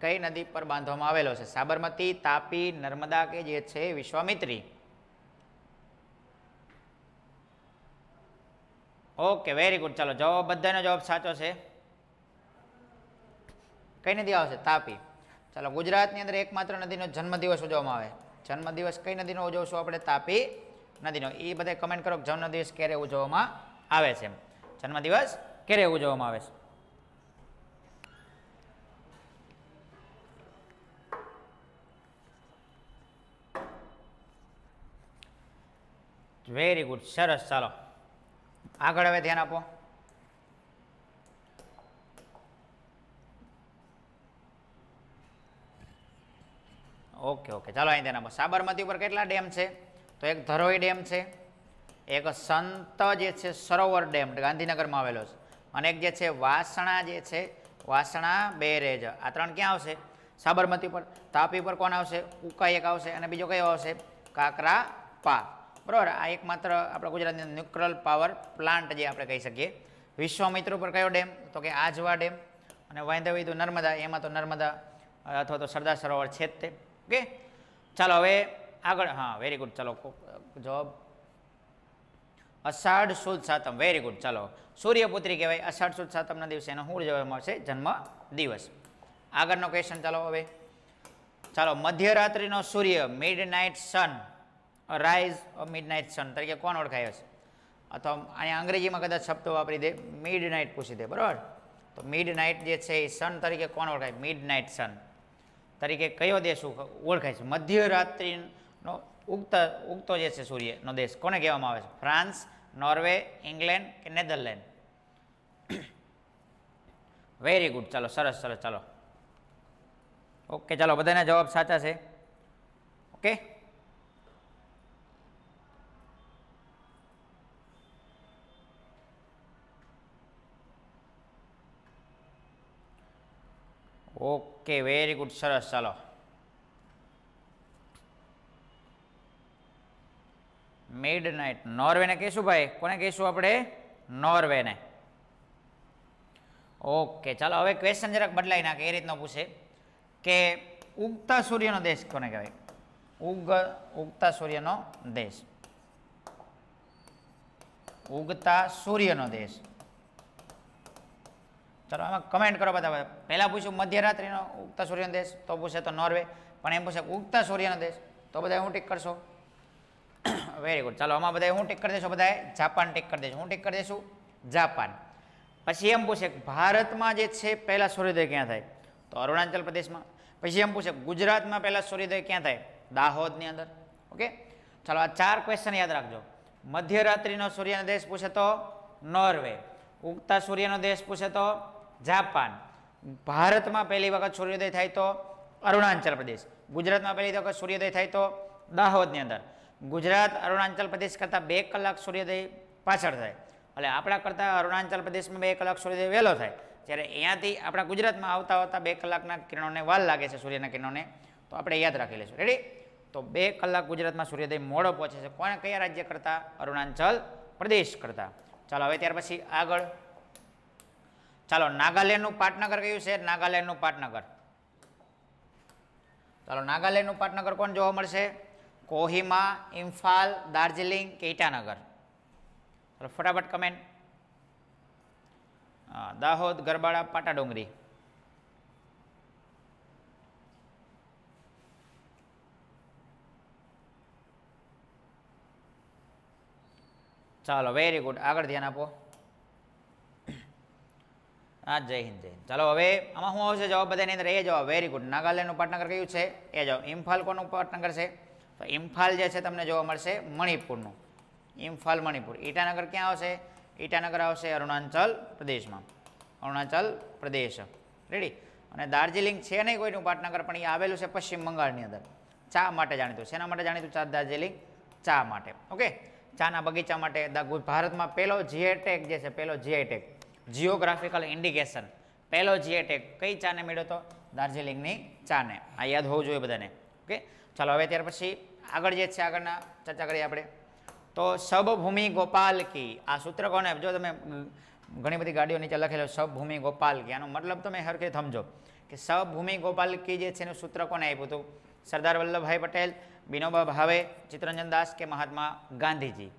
કઈ નદી પર બાંધવામાં આવેલો છે સાબરમતી તાપી નર્મદા કે જે છે વિશ્વામિત્રી ઓકે વેરી ગુડ ચાલો જવાબ બધાનો જવાબ સાચો છે કઈ નદી આવશે તાપી ચાલો ગુજરાતની અંદર એકમાત્ર નદીનો જન્મદિવસ ઉજવવામાં આવે જન્મદિવસ કઈ નદીનો ઉજવશું આપણે તાપી નદીનો એ બધા કમેન્ટ કરો જન્મદિવસ ક્યારે ઉજવવામાં આવે છે જન્મદિવસ ક્યારે ઉજવવામાં આવે છે વેરી ગુડ સરસ ચાલો આગળ હવે ધ્યાન આપો ઓકે ઓકે ચાલો અહીં ધ્યાન આપો સાબરમતી ઉપર કેટલા ડેમ છે તો એક ધરોઈ ડેમ છે એક સંત જે છે સરોવર ડેમ ગાંધીનગરમાં આવેલો છે અને એક જે છે વાસણા જે છે વાસણા બેરેજ આ ત્રણ ક્યાં આવશે સાબરમતી પર તાપી ઉપર કોણ આવશે ઉકાઈ એક આવશે અને બીજો કયો આવશે કાકરા પા બરાબર આ એકમાત્ર આપણા ગુજરાતની ન્યુક્લિયર પાવર પ્લાન્ટ જે આપણે કહી શકીએ વિશ્વામિત્ર ઉપર કયો ડેમ તો કે આજવા ડેમ અને વાંધવી તો નર્મદા એમાં તો નર્મદા અથવા તો સરદાર સરોવર છે જ તે ઓકે ચાલો હવે આગળ હા વેરી ગુડ ચાલો જવાબ અષાઢ સુદ સાતમ વેરી ગુડ ચાલો સૂર્યપુત્રી કહેવાય અષાઢ સુદ સાતમના દિવસે એનો શું જવામાં આવશે જન્મ દિવસ આગળનો ક્વેશ્ચન ચાલો હવે ચાલો મધ્યરાત્રિનો સૂર્ય midnight sun rise midnight sun તરીકે કોણ ઓળખાયો છે અથવા અહીંયા અંગ્રેજીમાં કદાચ શબ્દો વાપરી દે મિડ નાઇટ પૂછી દે બરાબર તો મિડ નાઇટ જે છે એ સન તરીકે કોણ ઓળખાય મિડ નાઇટ સન તરીકે કયો દેશ ઓળખાય છે મધ્યરાત્રિનો ઉગત ઉગતો જે છે સૂર્યનો દેશ કોને કહેવામાં આવે છે ફ્રાન્સ નોર્વે ઇંગ્લેન્ડ કે નેધરલેન્ડ વેરી ગુડ ચાલો સરસ સરસ ચાલો ઓકે ચાલો બધાના જવાબ સાચા છે ઓકે ઓકે વેરી ગુડ સરસ ચાલો મિડ નાઇટ નોર્વેને કહીશું ભાઈ કોને કહીશું આપણે નોર્વેને ઓકે ચાલો હવે ક્વેશ્ચન જરાક બદલાઈ નાખે એ રીતનો પૂછે કે ઉગતા સૂર્યનો દેશ કોને કહેવાય ઉગ ઉગતા સૂર્યનો દેશ ઉગતા સૂર્યનો દેશ ચાલો એમાં કમેન્ટ કરો બધા પહેલાં પૂછ્યું મધ્યરાત્રિનો ઉગતા સૂર્યનો દેશ તો પૂછે તો નોર્વે પણ એમ પૂછે ઉગતા સૂર્યનો દેશ તો બધા હું ટીક કરશો વેરી ગુડ ચાલો આમાં બધા હું ટીક કરી દઈશું બધાએ જાપાન ટીક કરી દઈશું હું ટીક કરી દઈશું જાપાન પછી એમ પૂછે ભારતમાં જે છે પહેલાં સૂર્યોદય ક્યાં થાય તો અરુણાચલ પ્રદેશમાં પછી એમ પૂછે ગુજરાતમાં પહેલાં સૂર્યોદય ક્યાં થાય દાહોદની અંદર ઓકે ચાલો આ ચાર ક્વેશ્ચન યાદ રાખજો મધ્યરાત્રિનો સૂર્યનો દેશ પૂછે તો નોર્વે ઉગતા સૂર્યનો દેશ પૂછે તો જાપાન ભારતમાં પહેલી વખત સૂર્યોદય થાય તો અરુણાચલ પ્રદેશ ગુજરાતમાં પહેલી વખત સૂર્યોદય થાય તો દાહોદની અંદર ગુજરાત અરુણાચલ પ્રદેશ કરતાં બે કલાક સૂર્યોદય પાછળ થાય એટલે આપણા કરતાં અરુણાચલ પ્રદેશમાં બે કલાક સૂર્યોદય વહેલો થાય જ્યારે અહીંયાથી આપણા ગુજરાતમાં આવતા આવતા બે કલાકના કિરણોને વાલ લાગે છે સૂર્યના કિરણોને તો આપણે યાદ રાખી લઈશું રેડી તો બે કલાક ગુજરાતમાં સૂર્યોદય મોડો પહોંચે છે કોણ કયા રાજ્ય કરતાં અરુણાચલ પ્રદેશ કરતાં ચાલો હવે ત્યાર પછી આગળ ચાલો નાગાલેન્ડનું પાટનગર કયું છે નાગાલેન્ડનું પાટનગર ચાલો નાગાલેન્ડનું પાટનગર કોણ જોવા મળશે કોહિમા ઇમ્ફાલ દાર્જિલિંગ કે ઇટાનગર ચાલો ફટાફટ કમેન્ટ દાહોદ ગરબાડા પાટાડુંગરી ચાલો વેરી ગુડ આગળ ધ્યાન આપો હા જય હિન્દ જય હિન્દ ચાલો હવે આમાં શું આવશે જવાબ બધાની અંદર એ જવાબ વેરી ગુડ નાગાલેન્ડનું પાટનગર કયું છે એ જવાબ ઇમ્ફાલ કોનું પાટનગર છે તો ઇમ્ફાલ જે છે તમને જોવા મળશે મણિપુરનું ઇમ્ફાલ મણિપુર ઈટાનગર ક્યાં આવશે ઈટાનગર આવશે અરુણાચલ પ્રદેશમાં અરુણાચલ પ્રદેશ રેડી અને દાર્જિલિંગ છે નહીં કોઈનું પાટનગર પણ એ આવેલું છે પશ્ચિમ બંગાળની અંદર ચા માટે જાણીતું શેના માટે જાણીતું ચા દાર્જિલિંગ ચા માટે ઓકે ચાના બગીચા માટે ભારતમાં પહેલો જીઆઈ ટેગ જે છે પહેલો જીઆઈ ટેક જીઓગ્રાફિકલ ઇન્ડિકેશન પહેલો જીએ ટેગ e કઈ ચાને મેળવ્યો હતો દાર્જિલિંગની ચાને આ યાદ હોવું જોઈએ બધાને ઓકે ચાલો હવે ત્યાર પછી આગળ જે છે આગળના ચર્ચા કરીએ આપણે તો સબભૂમિ ગોપાલ કી આ સૂત્ર કોને જો તમે ઘણી બધી ગાડીઓ નીચે લખેલો સબભૂમિ ગોપાલ કી આનો મતલબ તમે હરખી સમજો કે સબભૂમિ ગોપાલ કી જે છે એનું સૂત્ર કોને આપ્યું હતું સરદાર વલ્લભભાઈ પટેલ વિનોબા ભાવે ચિત્તરંજન દાસ કે મહાત્મા ગાંધીજી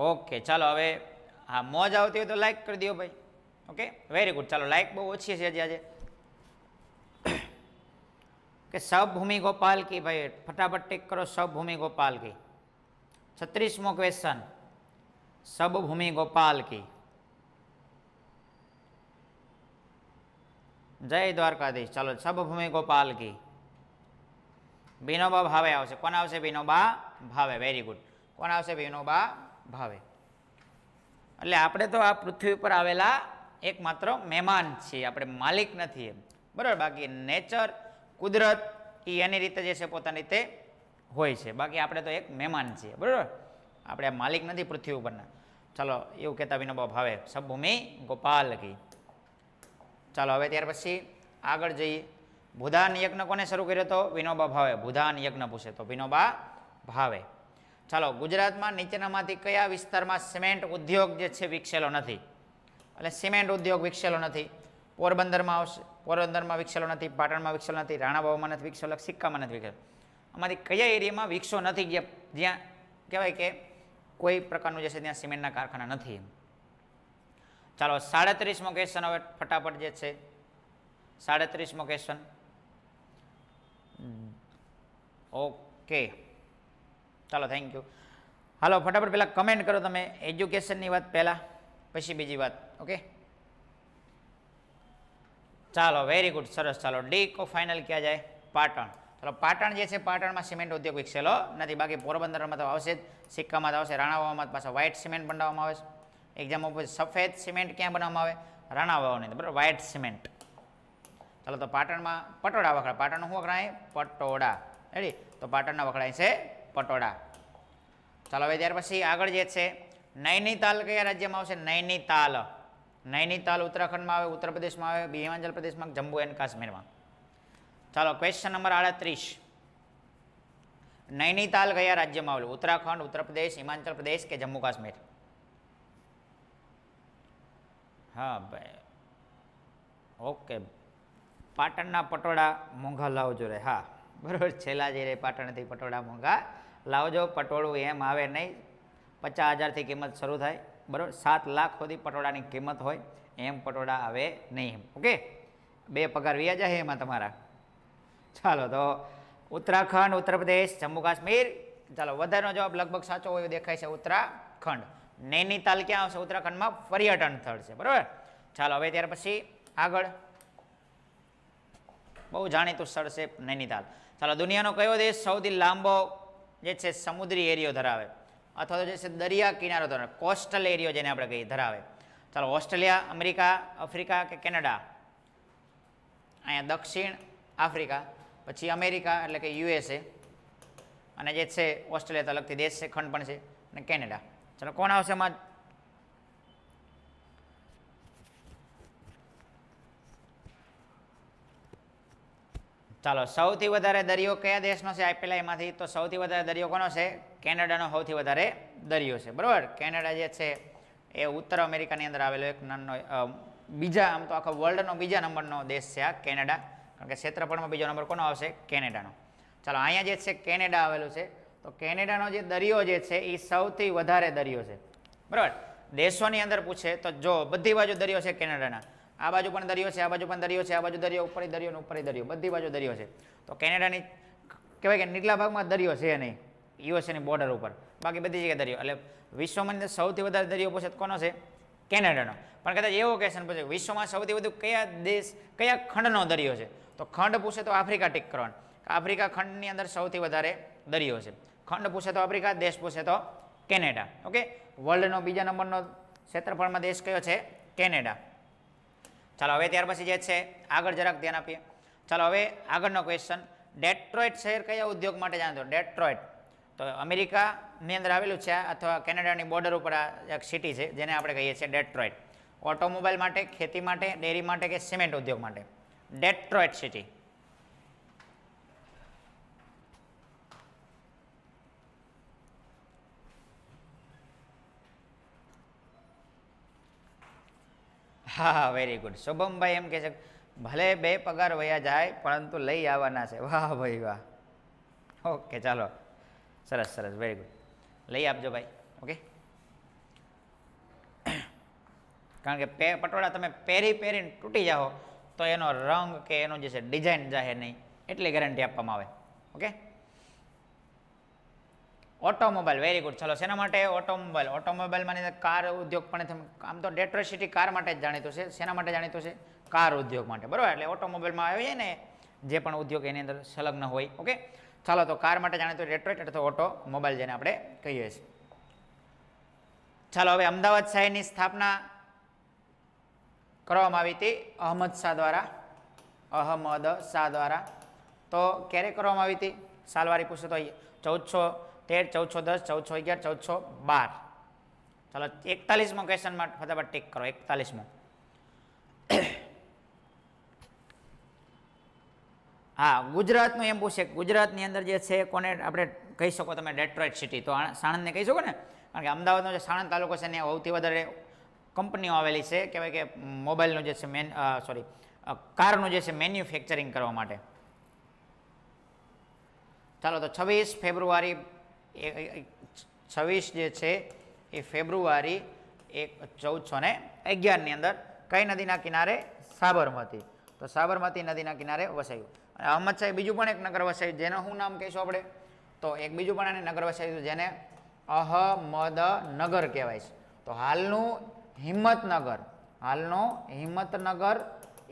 ओके चलो हमें हाँ मौज आती है तो लाइक कर दियो भाई ओके वेरी गुड चलो लाइक बहुत ओछी है आज आज के सब भूमि गोपाल की भाई फटाफट टिक करो सब भूमि गोपाल की छत्तीसवो क्वेश्चन सब भूमि गोपाल की जय द्वारकाधीश चलो सब भूमि गोपाल की विनोबा भावे आनोबा भावे वेरी गुड कोना विनोबा ભાવે એટલે આપણે તો આ પૃથ્વી પર આવેલા એકમાત્ર મહેમાન છીએ આપણે માલિક નથી એમ બરાબર બાકી નેચર કુદરત એ એની રીતે જે છે પોતાની રીતે હોય છે બાકી આપણે તો એક મહેમાન છીએ બરાબર આપણે માલિક નથી પૃથ્વી ઉપરના ચાલો એવું કહેતા વિનોબા ભાવે સભૂમિ ગોપાલ કી ચાલો હવે ત્યાર પછી આગળ જઈએ ભૂધાન યજ્ઞ કોને શરૂ કર્યો હતો વિનોબા ભાવે ભૂધાન યજ્ઞ પૂછે તો વિનોબા ભાવે ચાલો ગુજરાતમાં નીચેનામાંથી કયા વિસ્તારમાં સિમેન્ટ ઉદ્યોગ જે છે વિકસેલો નથી એટલે સિમેન્ટ ઉદ્યોગ વિકસેલો નથી પોરબંદરમાં આવશે પોરબંદરમાં વિકસેલો નથી પાટણમાં વિકસેલો નથી રાણાબાવમાં નથી વિકસેલો સિક્કામાં નથી વિકસેલો આમાંથી કયા એરિયામાં વિકસો નથી જ્યાં કહેવાય કે કોઈ પ્રકારનું જે છે ત્યાં સિમેન્ટના કારખાના નથી ચાલો સાડત્રીસમો ક્વેશ્ચન હવે ફટાફટ જે છે સાડત્રીસમો ક્વેશ્ચન ઓકે ચાલો થેન્ક યુ હાલો ફટાફટ પહેલાં કમેન્ટ કરો તમે એજ્યુકેશનની વાત પહેલાં પછી બીજી વાત ઓકે ચાલો વેરી ગુડ સરસ ચાલો ડી કો ફાઇનલ ક્યાં જાય પાટણ ચાલો પાટણ જે છે પાટણમાં સિમેન્ટ ઉદ્યોગ વિકસેલો નથી બાકી પોરબંદરમાં તો આવશે જ સિક્કામાં તો આવશે રાણાવામાં પાછા વ્હાઇટ સિમેન્ટ બનાવવામાં આવે છે એક્ઝામ ઉપર સફેદ સિમેન્ટ ક્યાં બનાવવામાં આવે રાણાવાની બરાબર વ્હાઇટ સિમેન્ટ ચાલો તો પાટણમાં પટોળા વખણાય પાટણનું શું વખણાય પટોળા રેડી તો પાટણના વખણાય છે પટોળા ચાલો હવે ત્યાર પછી આગળ જે છે નૈનીતાલ કયા રાજ્યમાં આવશે નૈનીતાલ નૈનીતાલ ઉત્તરાખંડમાં આવે ઉત્તર પ્રદેશમાં આવે હિમાચલ પ્રદેશમાં જમ્મુ એન્ડ કાશ્મીરમાં ચાલો ક્વેશ્ચન નંબર આડત્રીસ નૈનીતાલ કયા રાજ્યમાં આવેલું ઉત્તરાખંડ ઉત્તર પ્રદેશ હિમાચલ પ્રદેશ કે જમ્મુ કાશ્મીર હા ભાઈ ઓકે પાટણના પટોળા મોંઘા લાવજો રે હા બરાબર છેલ્લા જે રે પાટણથી પટોળા મોંઘા લાવજો પટોળું એમ આવે નહીં પચાસ હજારથી કિંમત શરૂ થાય બરાબર સાત લાખ સુધી પટોળાની કિંમત હોય એમ પટોળા આવે નહીં ઓકે બે પગાર વ્યાજ છે એમાં તમારા ચાલો તો ઉત્તરાખંડ ઉત્તરપ્રદેશ જમ્મુ કાશ્મીર ચાલો વધારેનો જવાબ લગભગ સાચો હોય દેખાય છે ઉત્તરાખંડ નૈનીતાલ ક્યાં આવશે ઉત્તરાખંડમાં પર્યટન સ્થળ છે બરાબર ચાલો હવે ત્યાર પછી આગળ બહુ જાણીતું સ્થળ છે નૈનીતાલ ચાલો દુનિયાનો કયો દેશ સૌથી લાંબો જે છે સમુદ્રી એરિયો ધરાવે અથવા તો જે છે દરિયા કિનારો ધરાવે કોસ્ટલ એરિયો જેને આપણે કહીએ ધરાવે ચાલો ઓસ્ટ્રેલિયા અમેરિકા આફ્રિકા કે કેનેડા અહીંયા દક્ષિણ આફ્રિકા પછી અમેરિકા એટલે કે યુએસએ અને જે છે ઓસ્ટ્રેલિયા તો અલગથી દેશ છે ખંડ પણ છે અને કેનેડા ચાલો કોણ આવશે એમાં ચાલો સૌથી વધારે દરિયો કયા દેશનો છે આપેલા એમાંથી તો સૌથી વધારે દરિયો કોનો છે કેનેડાનો સૌથી વધારે દરિયો છે બરાબર કેનેડા જે છે એ ઉત્તર અમેરિકાની અંદર આવેલો એક નાનો બીજા આમ તો આખો વર્લ્ડનો બીજા નંબરનો દેશ છે આ કેનેડા કારણ કે ક્ષેત્રફળમાં બીજો નંબર કોનો આવશે કેનેડાનો ચાલો અહીંયા જે છે કેનેડા આવેલું છે તો કેનેડાનો જે દરિયો જે છે એ સૌથી વધારે દરિયો છે બરાબર દેશોની અંદર પૂછે તો જો બધી બાજુ દરિયો છે કેનેડાના આ બાજુ પણ દરિયો છે આ બાજુ પણ દરિયો છે આ બાજુ દરિયો ઉપર દરિયો ને ઉપર દરિયો બધી બાજુ દરિયો છે તો કેનેડાની કહેવાય કે નીટલા ભાગમાં દરિયો છે નહીં યુએસએની બોર્ડર ઉપર બાકી બધી જગ્યાએ દરિયો એટલે વિશ્વમાં અંદર સૌથી વધારે દરિયો પોષિત કોનો છે કેનેડાનો પણ કદાચ એવો ક્વેશ્ચન પૂછે વિશ્વમાં સૌથી વધુ કયા દેશ કયા ખંડનો દરિયો છે તો ખંડ પૂછે તો આફ્રિકા ટીક કરવાનું આફ્રિકા ખંડની અંદર સૌથી વધારે દરિયો છે ખંડ પૂછે તો આફ્રિકા દેશ પૂછે તો કેનેડા ઓકે વર્લ્ડનો બીજા નંબરનો ક્ષેત્રફળમાં દેશ કયો છે કેનેડા ચાલો હવે ત્યાર પછી જે છે આગળ જરાક ધ્યાન આપીએ ચાલો હવે આગળનો ક્વેશ્ચન ડેટ્રોઇટ શહેર કયા ઉદ્યોગ માટે જાણતો ડેટ્રોઇટ તો અમેરિકાની અંદર આવેલું છે અથવા કેનેડાની બોર્ડર ઉપર આ એક સિટી છે જેને આપણે કહીએ છીએ ડેટ્રોઇટ ઓટોમોબાઈલ માટે ખેતી માટે ડેરી માટે કે સિમેન્ટ ઉદ્યોગ માટે ડેટ્રોઇટ સિટી હા વેરી ગુડ શુભમભાઈ એમ કહે છે ભલે બે પગાર વયા જાય પરંતુ લઈ આવવાના છે વાહ ભાઈ વાહ ઓકે ચાલો સરસ સરસ વેરી ગુડ લઈ આપજો ભાઈ ઓકે કારણ કે પે પટોળા તમે પહેરી પહેરીને તૂટી જાઓ તો એનો રંગ કે એનો જે છે ડિઝાઇન જાહે નહીં એટલી ગેરંટી આપવામાં આવે ઓકે ઓટોમોબાઈલ વેરી ગુડ ચલો શેના માટે ઓટોમોબાઈલ ઓટોમોબાઈલમાં કાર ઉદ્યોગ પણ આમ તો ડેટ્રોસિટી કાર માટે જ જાણીતું છે શેના માટે જાણીતું છે કાર ઉદ્યોગ માટે બરાબર એટલે ઓટોમોબાઈલમાં આવે છે ને જે પણ ઉદ્યોગ એની અંદર સંલગ્ન હોય ઓકે ચાલો તો કાર માટે જાણીતું ડેટ્રોઇટ અથવા ઓટોમોબાઈલ જેને આપણે કહીએ છીએ ચાલો હવે અમદાવાદ શહેરની સ્થાપના કરવામાં આવી હતી અહમદ શાહ દ્વારા અહમદ શાહ દ્વારા તો ક્યારે કરવામાં આવી હતી સાલવારી પૂછો તો ચૌદસો તેર ચૌદ છો દસ ચૌદસો અગિયાર ચૌદ છો બાર ચાલો એકતાલીસમો ક્વેશ્ચનમાં ફટાફટ ટીક કરો એકતાલીસમો હા ગુજરાતનું એમ પૂછે ગુજરાતની અંદર જે છે કોને આપણે કહી શકો તમે ડેટ્રોઇટ સિટી તો સાણંદને કહી શકો ને કારણ કે અમદાવાદનો જે સાણંદ તાલુકો છે ને સૌથી વધારે કંપનીઓ આવેલી છે કહેવાય કે મોબાઈલનું જે છે મેન સોરી કારનું જે છે મેન્યુફેક્ચરિંગ કરવા માટે ચાલો તો છવ્વીસ ફેબ્રુઆરી છવ્વીસ જે છે એ ફેબ્રુઆરી એક ચૌદસો ને અગિયારની અંદર કઈ નદીના કિનારે સાબરમતી તો સાબરમતી નદીના કિનારે વસાયું અને અહમદ શાહે બીજું પણ એક નગર વસાવ્યું જેનું શું નામ કહીશું આપણે તો એક બીજું પણ એને નગર વસાયું જેને અહમદનગર કહેવાય છે તો હાલનું હિંમતનગર હાલનું હિંમતનગર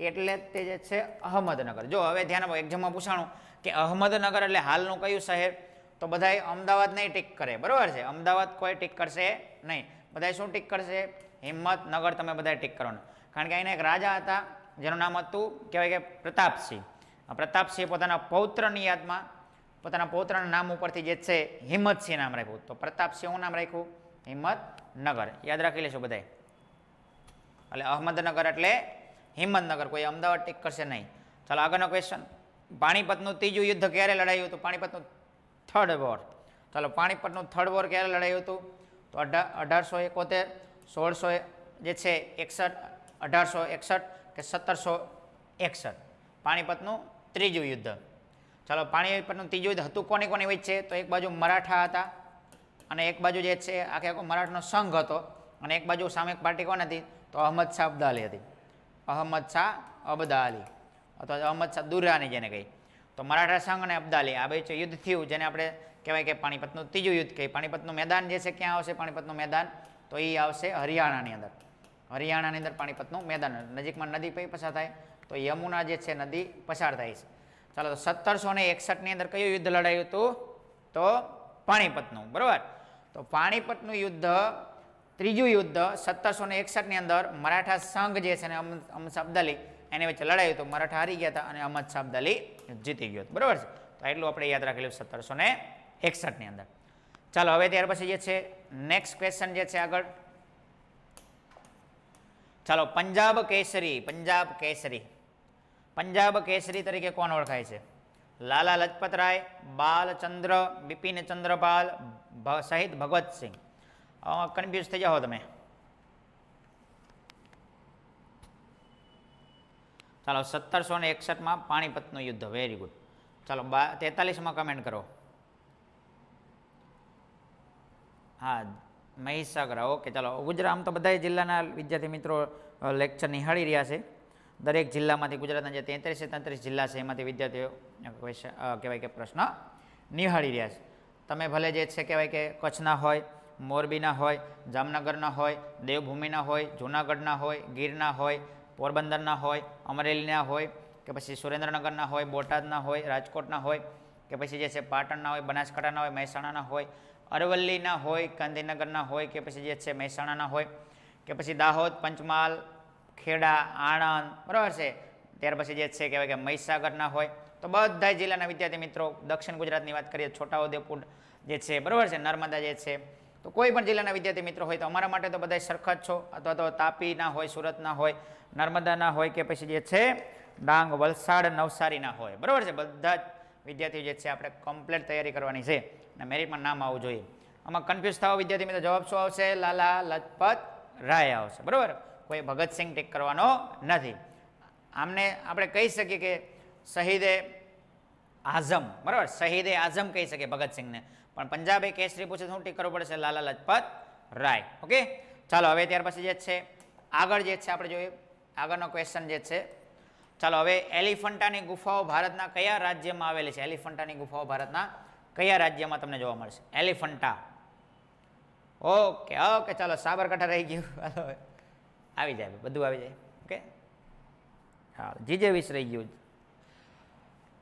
એટલે તે જે છે અહમદનગર જો હવે ધ્યાન આપો એક એક્ઝામમાં પૂછાણું કે અહમદનગર એટલે હાલનું કયું શહેર તો બધાએ અમદાવાદ નહીં ટીક કરે બરાબર છે અમદાવાદ કોઈ ટીક કરશે નહીં બધાએ શું ટીક કરશે હિંમતનગર તમે બધાએ ટીક કરવાનું કારણ કે અહીંના એક રાજા હતા જેનું નામ હતું કહેવાય કે પ્રતાપસિંહ પ્રતાપસિંહ પોતાના પૌત્રની યાદમાં પોતાના પૌત્રના નામ ઉપરથી જે છે હિંમતસિંહ નામ રાખ્યું તો પ્રતાપસિંહ હું નામ રાખ્યું હિંમતનગર યાદ રાખી લેશો બધાએ એટલે અહમદનગર એટલે હિંમતનગર કોઈ અમદાવાદ ટીક કરશે નહીં ચાલો આગળનો ક્વેશ્ચન પાણીપતનું ત્રીજું યુદ્ધ ક્યારે લડાયું તો પાણીપતનું થર્ડ વોર ચાલો પાણીપતનું થર્ડ વોર ક્યારે લડાયું હતું તો અઢાર અઢારસો એકોતેર સોળસો જે છે એકસઠ અઢારસો એકસઠ કે સત્તરસો એકસઠ પાણીપતનું ત્રીજું યુદ્ધ ચાલો પાણીપતનું ત્રીજું યુદ્ધ હતું કોની કોની વચ્ચે તો એક બાજુ મરાઠા હતા અને એક બાજુ જે છે આખે આખો મરાઠનો સંઘ હતો અને એક બાજુ સામે પાર્ટી કોણ હતી તો અહમદ શાહ અબ્દાલી હતી અહમદ શાહ અબદાલી અથવા અહમદ શાહ દુર્રાની જેને કહી તો મરાઠા સંઘ અને અબ્દાલી આ બે યુદ્ધ થયું જેને આપણે કહેવાય કે પાણીપતનું ત્રીજું યુદ્ધ કહે પાણીપતનું મેદાન જે છે ક્યાં આવશે પાણીપતનું મેદાન તો એ આવશે હરિયાણાની અંદર હરિયાણાની અંદર પાણીપતનું મેદાન નજીકમાં નદી કઈ પસાર થાય તો યમુના જે છે નદી પસાર થાય છે ચાલો તો સત્તરસો ને એકસઠની અંદર કયું યુદ્ધ લડાયું હતું તો પાણીપતનું બરાબર તો પાણીપતનું યુદ્ધ ત્રીજું યુદ્ધ સત્તરસો ને એકસઠની અંદર મરાઠા સંઘ જે છે ને અમ અમસ અબ્દાલી એની વચ્ચે લડાઈ તો મરાઠા હારી ગયા હતા અને અહમદ શાબ્દ અલી જીતી ગયો હતો બરાબર છે તો એટલું આપણે યાદ રાખેલું સત્તરસો ને એકસઠની અંદર ચાલો હવે ત્યાર પછી જે છે નેક્સ્ટ ક્વેશ્ચન જે છે આગળ ચાલો પંજાબ કેસરી પંજાબ કેસરી પંજાબ કેસરી તરીકે કોણ ઓળખાય છે લાલા લજપત રાય બાલચંદ્ર બિપિન ચંદ્રપાલ સહિત ભગવતસિંહ કન્ફ્યુઝ થઈ જાઓ તમે ચાલો સત્તરસો ને એકસઠમાં પાણીપતનું યુદ્ધ વેરી ગુડ ચાલો બા તેતાલીસમાં કમેન્ટ કરો હા મહીસાગર ઓકે ચાલો ગુજરાત આમ તો બધા જિલ્લાના વિદ્યાર્થી મિત્રો લેક્ચર નિહાળી રહ્યા છે દરેક જિલ્લામાંથી ગુજરાતના જે તેત્રીસે તેત્રીસ જિલ્લા છે એમાંથી વિદ્યાર્થીઓ કહેવાય કે પ્રશ્ન નિહાળી રહ્યા છે તમે ભલે જે છે કહેવાય કે કચ્છના હોય મોરબીના હોય જામનગરના હોય દેવભૂમિના હોય જૂનાગઢના હોય ગીરના હોય પોરબંદરના હોય અમરેલીના હોય કે પછી સુરેન્દ્રનગરના હોય બોટાદના હોય રાજકોટના હોય કે પછી જે છે પાટણના હોય બનાસકાંઠાના હોય મહેસાણાના હોય અરવલ્લીના હોય ગાંધીનગરના હોય કે પછી જે છે મહેસાણાના હોય કે પછી દાહોદ પંચમહાલ ખેડા આણંદ બરાબર છે ત્યાર પછી જે છે કહેવાય કે મહીસાગરના હોય તો બધા જિલ્લાના વિદ્યાર્થી મિત્રો દક્ષિણ ગુજરાતની વાત કરીએ છોટાઉદેપુર જે છે બરાબર છે નર્મદા જે છે તો કોઈ પણ જિલ્લાના વિદ્યાર્થી મિત્રો હોય તો અમારા માટે તો બધા સરખા જ છો અથવા તો તાપીના હોય સુરતના હોય નર્મદાના હોય કે પછી જે છે ડાંગ વલસાડ નવસારીના હોય બરાબર છે બધા જ વિદ્યાર્થીઓ જે છે આપણે કમ્પ્લીટ તૈયારી કરવાની છે અને મેરિટમાં નામ આવવું જોઈએ આમાં કન્ફ્યુઝ થવા વિદ્યાર્થી મિત્રો જવાબ શું આવશે લાલા લજપત રાય આવશે બરાબર કોઈ ભગતસિંહ ટીક કરવાનો નથી આમને આપણે કહી શકીએ કે શહીદે આઝમ બરાબર શહીદે આઝમ કહી શકીએ ભગતસિંહને પણ પંજાબ એ કેસરી પૂછે શું ટીક કરવું પડશે લાલા લજપત રાય ઓકે ચાલો હવે ત્યાર પછી જે છે આગળ જે છે આપણે જોઈએ આગળનો ક્વેશ્ચન જે છે ચાલો હવે એલિફન્ટાની ગુફાઓ ભારતના કયા રાજ્યમાં આવેલી છે એલિફન્ટાની ગુફાઓ ભારતના કયા રાજ્યમાં તમને જોવા મળશે એલિફન્ટા ઓકે ઓકે ચાલો સાબરકાંઠા રહી ગયું આવી જાય બધું આવી જાય ઓકે હા જીજે વીસ રહી ગયું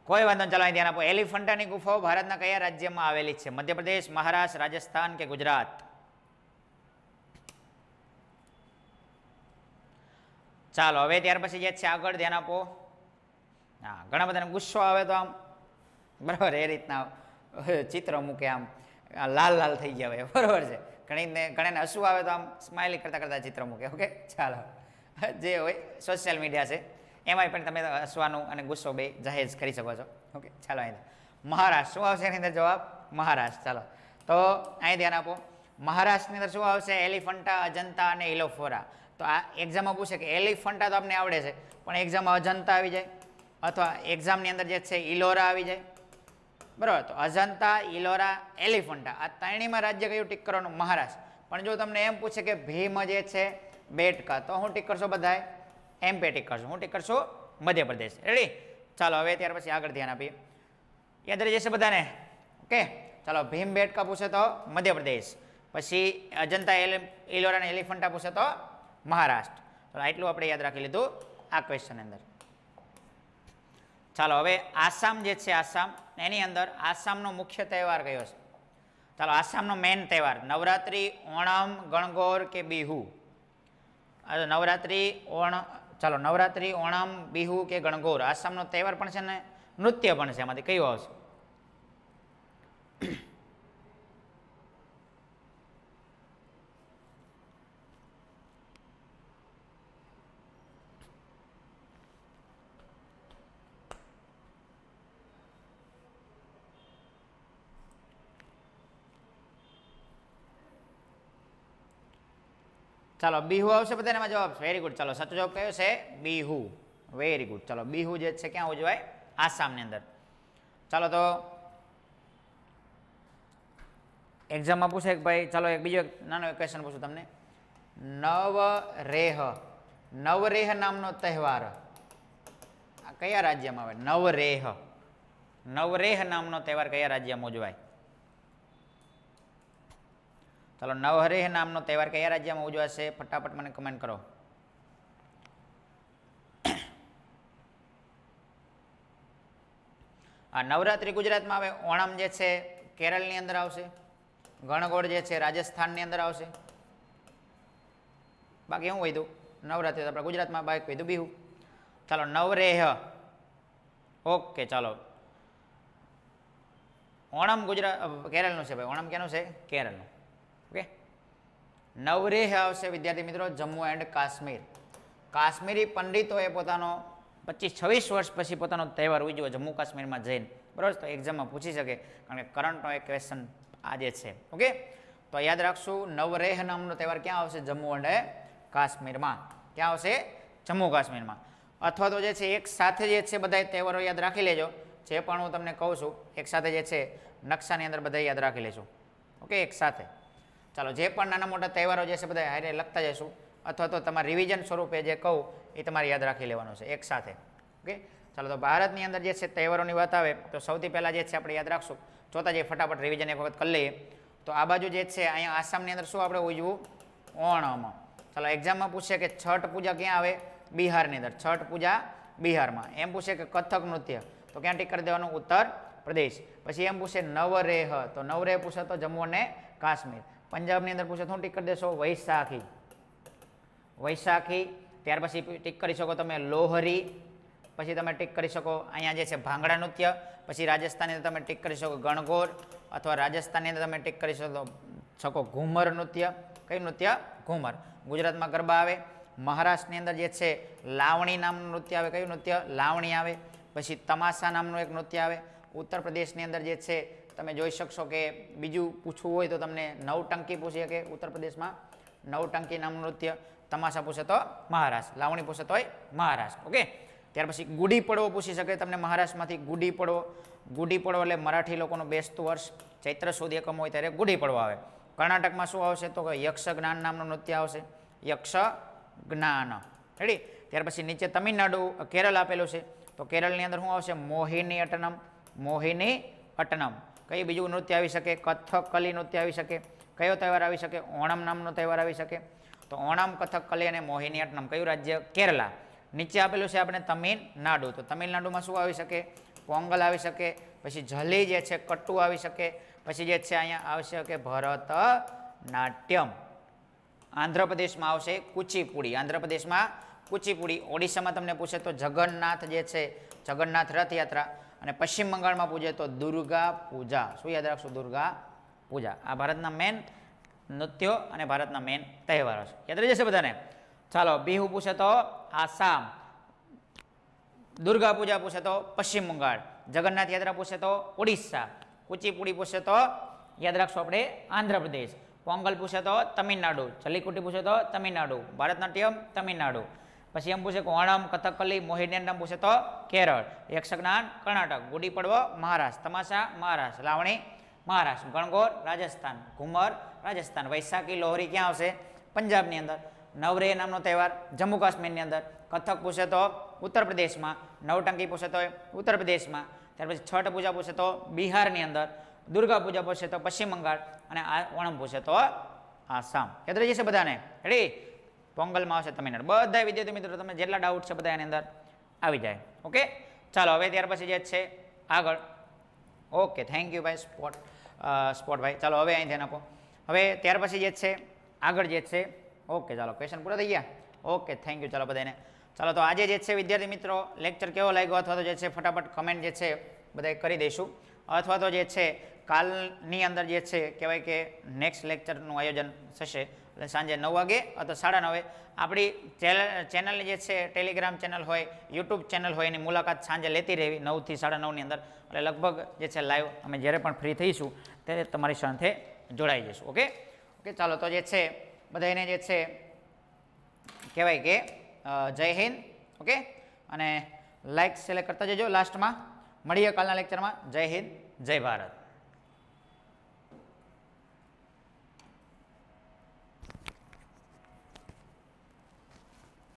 કોઈ વાંધો ચાલો અહીં ધ્યાન આપો એલિફન્ટાની ગુફાઓ ભારતના કયા રાજ્યમાં આવેલી છે મધ્યપ્રદેશ મહારાષ્ટ્ર રાજસ્થાન કે ગુજરાત ચાલો હવે ત્યાર પછી જે છે આગળ ધ્યાન આપો હા ઘણા બધાને ગુસ્સો આવે તો આમ બરાબર એ રીતના ચિત્ર મૂકે આમ લાલ લાલ થઈ ગયા હોય બરાબર છે ઘણીને ઘણાને હસવું આવે તો આમ સ્માઇલિંગ કરતાં કરતાં ચિત્ર મૂકે ઓકે ચાલો જે હોય સોશિયલ મીડિયા છે એમાંય પણ તમે હસવાનું અને ગુસ્સો બે જહેજ કરી શકો છો ઓકે ચાલો અહીંથી મહારાષ્ટ્ર શું આવશે એની અંદર જવાબ મહારાષ્ટ્ર ચાલો તો અહીં ધ્યાન આપો મહારાષ્ટ્રની અંદર શું આવશે એલિફન્ટા અજંતા અને ઇલોફોરા તો આ એક્ઝામમાં પૂછે કે એલિફન્ટા તો આપને આવડે છે પણ એક્ઝામમાં અજંતા આવી જાય અથવા એક્ઝામની અંદર જે છે ઇલોરા આવી જાય બરાબર તો અજંતા ઇલોરા એલિફન્ટા આ ત્રણેયમાં રાજ્ય કયું ટીક કરવાનું મહારાષ્ટ્ર પણ જો તમને એમ પૂછે કે ભીમ જે છે બેટકા તો હું ટીક કરશો બધાએ એમ પે ટીક કરશું હું ટીક કરશો મધ્યપ્રદેશ રેડી ચાલો હવે ત્યાર પછી આગળ ધ્યાન આપીએ યાદ રહી જશે બધાને ઓકે ચાલો ભીમ બેટકા પૂછે તો મધ્યપ્રદેશ પછી અજંતા એલોરા અને એલિફન્ટા પૂછે તો મહારાષ્ટ્ર તો આટલું આપણે યાદ રાખી લીધું આ ક્વેશ્ચન અંદર ચાલો હવે આસામ જે છે આસામ એની અંદર આસામનો મુખ્ય તહેવાર કયો છે ચાલો આસામનો મેન તહેવાર નવરાત્રિ ઓણમ ગણગોર કે બિહુ નવરાત્રિ ઓણ ચાલો નવરાત્રિ ઓણમ બિહુ કે ગણગોર આસામનો તહેવાર પણ છે ને નૃત્ય પણ છે એમાંથી કયો આવશે ચાલો બિહુ આવશે બધાને એમાં જવાબ વેરી ગુડ ચાલો સાચો જવાબ કયો છે બિહુ વેરી ગુડ ચાલો બિહુ જે છે ક્યાં ઉજવાય આસામની અંદર ચાલો તો એક્ઝામમાં પૂછે ભાઈ ચાલો એક બીજો નાનો એક ક્વેશ્ચન પૂછું તમને નવરેહ નવરેહ નામનો તહેવાર આ કયા રાજ્યમાં આવે નવરેહ નવરેહ નામનો તહેવાર કયા રાજ્યમાં ઉજવાય ચાલો નવહરેહ નામનો તહેવાર કયા રાજ્યમાં ઉજવાશે ફટાફટ મને કમેન્ટ કરો આ નવરાત્રિ ગુજરાતમાં આવે ઓણમ જે છે કેરળની અંદર આવશે ગણગોળ જે છે રાજસ્થાનની અંદર આવશે બાકી હું વહીધું નવરાત્રિ આપણે ગુજરાતમાં બાઈક વહીધું બિહુ ચાલો નવરેહ ઓકે ચાલો ઓણમ ગુજરાત કેરળનું છે ભાઈ ઓણમ કેનું છે કેરળનું નવરેહ આવશે વિદ્યાર્થી મિત્રો જમ્મુ એન્ડ કાશ્મીર કાશ્મીરી પંડિતોએ પોતાનો પચીસ છવ્વીસ વર્ષ પછી પોતાનો તહેવાર ઉજવ્યો જમ્મુ કાશ્મીરમાં જઈને બરાબર તો એક્ઝામમાં પૂછી શકે કારણ કે કરંટનો એક ક્વેશ્ચન આજે છે ઓકે તો યાદ રાખશું નવરેહ નામનો તહેવાર ક્યાં આવશે જમ્મુ એન્ડ કાશ્મીરમાં ક્યાં આવશે જમ્મુ કાશ્મીરમાં અથવા તો જે છે એક સાથે જે છે બધા તહેવારો યાદ રાખી લેજો જે પણ હું તમને કહું છું એક સાથે જે છે નકશાની અંદર બધા યાદ રાખી લેજો ઓકે એક સાથે ચાલો જે પણ નાના મોટા તહેવારો જે છે બધા હારે લખતા જઈશું અથવા તો તમારે રિવિઝન સ્વરૂપે જે કહું એ તમારે યાદ રાખી લેવાનું છે એક સાથે ઓકે ચાલો તો ભારતની અંદર જે છે તહેવારોની વાત આવે તો સૌથી પહેલાં જે છે આપણે યાદ રાખશું જોતા જે ફટાફટ રિવિઝન એક વખત કરી લઈએ તો આ બાજુ જે છે અહીંયા આસામની અંદર શું આપણે ઉજવું ઓણમ ચાલો એક્ઝામમાં પૂછે કે છઠ પૂજા ક્યાં આવે બિહારની અંદર છઠ પૂજા બિહારમાં એમ પૂછે કે કથક નૃત્ય તો ક્યાં ટીક કરી દેવાનું ઉત્તર પ્રદેશ પછી એમ પૂછે નવરેહ તો નવરેહ પૂછે તો જમ્મુ અને કાશ્મીર પંજાબની અંદર પૂછો શું ટીક દેશો વૈશાખી વૈશાખી ત્યાર પછી ટીક કરી શકો તમે લોહરી પછી તમે ટીક કરી શકો અહીંયા જે છે ભાંગડા નૃત્ય પછી રાજસ્થાનની અંદર તમે ટીક કરી શકો ગણગોર અથવા રાજસ્થાનની અંદર તમે ટીક કરી શકો શકો ઘૂમર નૃત્ય કયું નૃત્ય ઘૂમર ગુજરાતમાં ગરબા આવે મહારાષ્ટ્રની અંદર જે છે લાવણી નામનું નૃત્ય આવે કયું નૃત્ય લાવણી આવે પછી તમાશા નામનું એક નૃત્ય આવે ઉત્તર પ્રદેશની અંદર જે છે તમે જોઈ શકશો કે બીજું પૂછવું હોય તો તમને નવ ટંકી પૂછી શકે ઉત્તર પ્રદેશમાં નવ ટંકી નામનું નૃત્ય તમાશા પૂછે તો મહારાષ્ટ્ર લાવણી પૂછે તોય મહારાષ્ટ્ર ઓકે ત્યાર પછી ગુડી પડવો પૂછી શકે તમને મહારાષ્ટ્રમાંથી ગુડી પડવો ગુડી પડવો એટલે મરાઠી લોકોનું બેસતું વર્ષ ચૈત્ર સુધી એકમ હોય ત્યારે ગુડી પડવો આવે કર્ણાટકમાં શું આવશે તો યક્ષજ્ઞાન નામનું નૃત્ય આવશે યક્ષ જ્ઞાન રેડી ત્યાર પછી નીચે તમિલનાડુ કેરળ આપેલું છે તો કેરળની અંદર શું આવશે મોહિની અટનમ મોહિની અટનમ કઈ બીજું નૃત્ય આવી શકે કથકલી નૃત્ય આવી શકે કયો તહેવાર આવી શકે ઓણમ નામનો તહેવાર આવી શકે તો ઓણમ કથકલી અને મોહિનીઅટનમ કયું રાજ્ય કેરલા નીચે આપેલું છે આપણે તમિલનાડુ તો તમિલનાડુમાં શું આવી શકે પોંગલ આવી શકે પછી જલી જે છે કટ્ટુ આવી શકે પછી જે છે અહીંયા આવશે કે ભરત નાટ્યમ આંધ્રપ્રદેશમાં આવશે કુચીપુડી આંધ્રપ્રદેશમાં કુચીપુડી ઓડિશામાં તમને પૂછે તો જગન્નાથ જે છે જગન્નાથ રથયાત્રા અને પશ્ચિમ બંગાળમાં પૂજે તો દુર્ગા પૂજા શું યાદ રાખશો દુર્ગા પૂજા આ ભારતના મેન નૃત્યો અને ભારતના મેન તહેવારો છે યાદ રહી જશે બધાને ચાલો બિહુ પૂછે તો આસામ દુર્ગા પૂજા પૂછે તો પશ્ચિમ બંગાળ જગન્નાથ યાત્રા પૂછે તો ઓડિશા કુચીપુડી પૂછે તો યાદ રાખશો આપણે આંધ્રપ્રદેશ પોંગલ પૂછે તો તમિલનાડુ જલ્લીકુટી પૂછે તો તમિલનાડુ ભારતનાટ્યમ તમિલનાડુ પછી એમ પૂછે કે ઓણમ કથકલી મોહિનીયમ પૂછે તો કેરળ યક્ષગાન કર્ણાટક ગુડી પડવો મહારાષ્ટ્ર તમાશા મહારાષ્ટ્ર લાવણી મહારાષ્ટ્ર ગણગોર રાજસ્થાન ઘુમર રાજસ્થાન વૈશાખી લોહરી ક્યાં આવશે પંજાબની અંદર નવરે નામનો તહેવાર જમ્મુ કાશ્મીરની અંદર કથક પૂછે તો ઉત્તર પ્રદેશમાં નવટંકી પૂછે તો ઉત્તર પ્રદેશમાં ત્યાર પછી છઠ પૂજા પૂછે તો બિહારની અંદર દુર્ગા પૂજા પૂછે તો પશ્ચિમ બંગાળ અને આ ઓણમ પૂછે તો આસામ યાદ રહી જશે બધાને રેડી પોંગલમાં આવશે તમિલનાડુ બધા વિદ્યાર્થી મિત્રો તમે જેટલા ડાઉટ છે બધા એની અંદર આવી જાય ઓકે ચાલો હવે ત્યાર પછી જે છે આગળ ઓકે થેન્ક યુ ભાઈ સ્પોટ સ્પોટ ભાઈ ચાલો હવે અહીં ધ્યાન આપો હવે ત્યાર પછી જે છે આગળ જે છે ઓકે ચાલો ક્વેશ્ચન પૂરા થઈ ગયા ઓકે થેન્ક યુ ચાલો બધાને ચાલો તો આજે જે છે વિદ્યાર્થી મિત્રો લેક્ચર કેવો લાગ્યો અથવા તો જે છે ફટાફટ કમેન્ટ જે છે બધા કરી દઈશું અથવા તો જે છે કાલની અંદર જે છે કહેવાય કે નેક્સ્ટ લેક્ચરનું આયોજન થશે એટલે સાંજે નવ વાગે અથવા સાડા નવે આપણી ચેનલની જે છે ટેલિગ્રામ ચેનલ હોય યુટ્યુબ ચેનલ હોય એની મુલાકાત સાંજે લેતી રહેવી નવથી સાડા નવની અંદર એટલે લગભગ જે છે લાઈવ અમે જ્યારે પણ ફ્રી થઈશું ત્યારે તમારી સાથે જોડાઈ જઈશું ઓકે ઓકે ચાલો તો જે છે બધાને જે છે કહેવાય કે જય હિન્દ ઓકે અને લાઇક સિલેક્ટ કરતા જજો લાસ્ટમાં મળીએ કાલના લેક્ચરમાં જય હિન્દ જય ભારત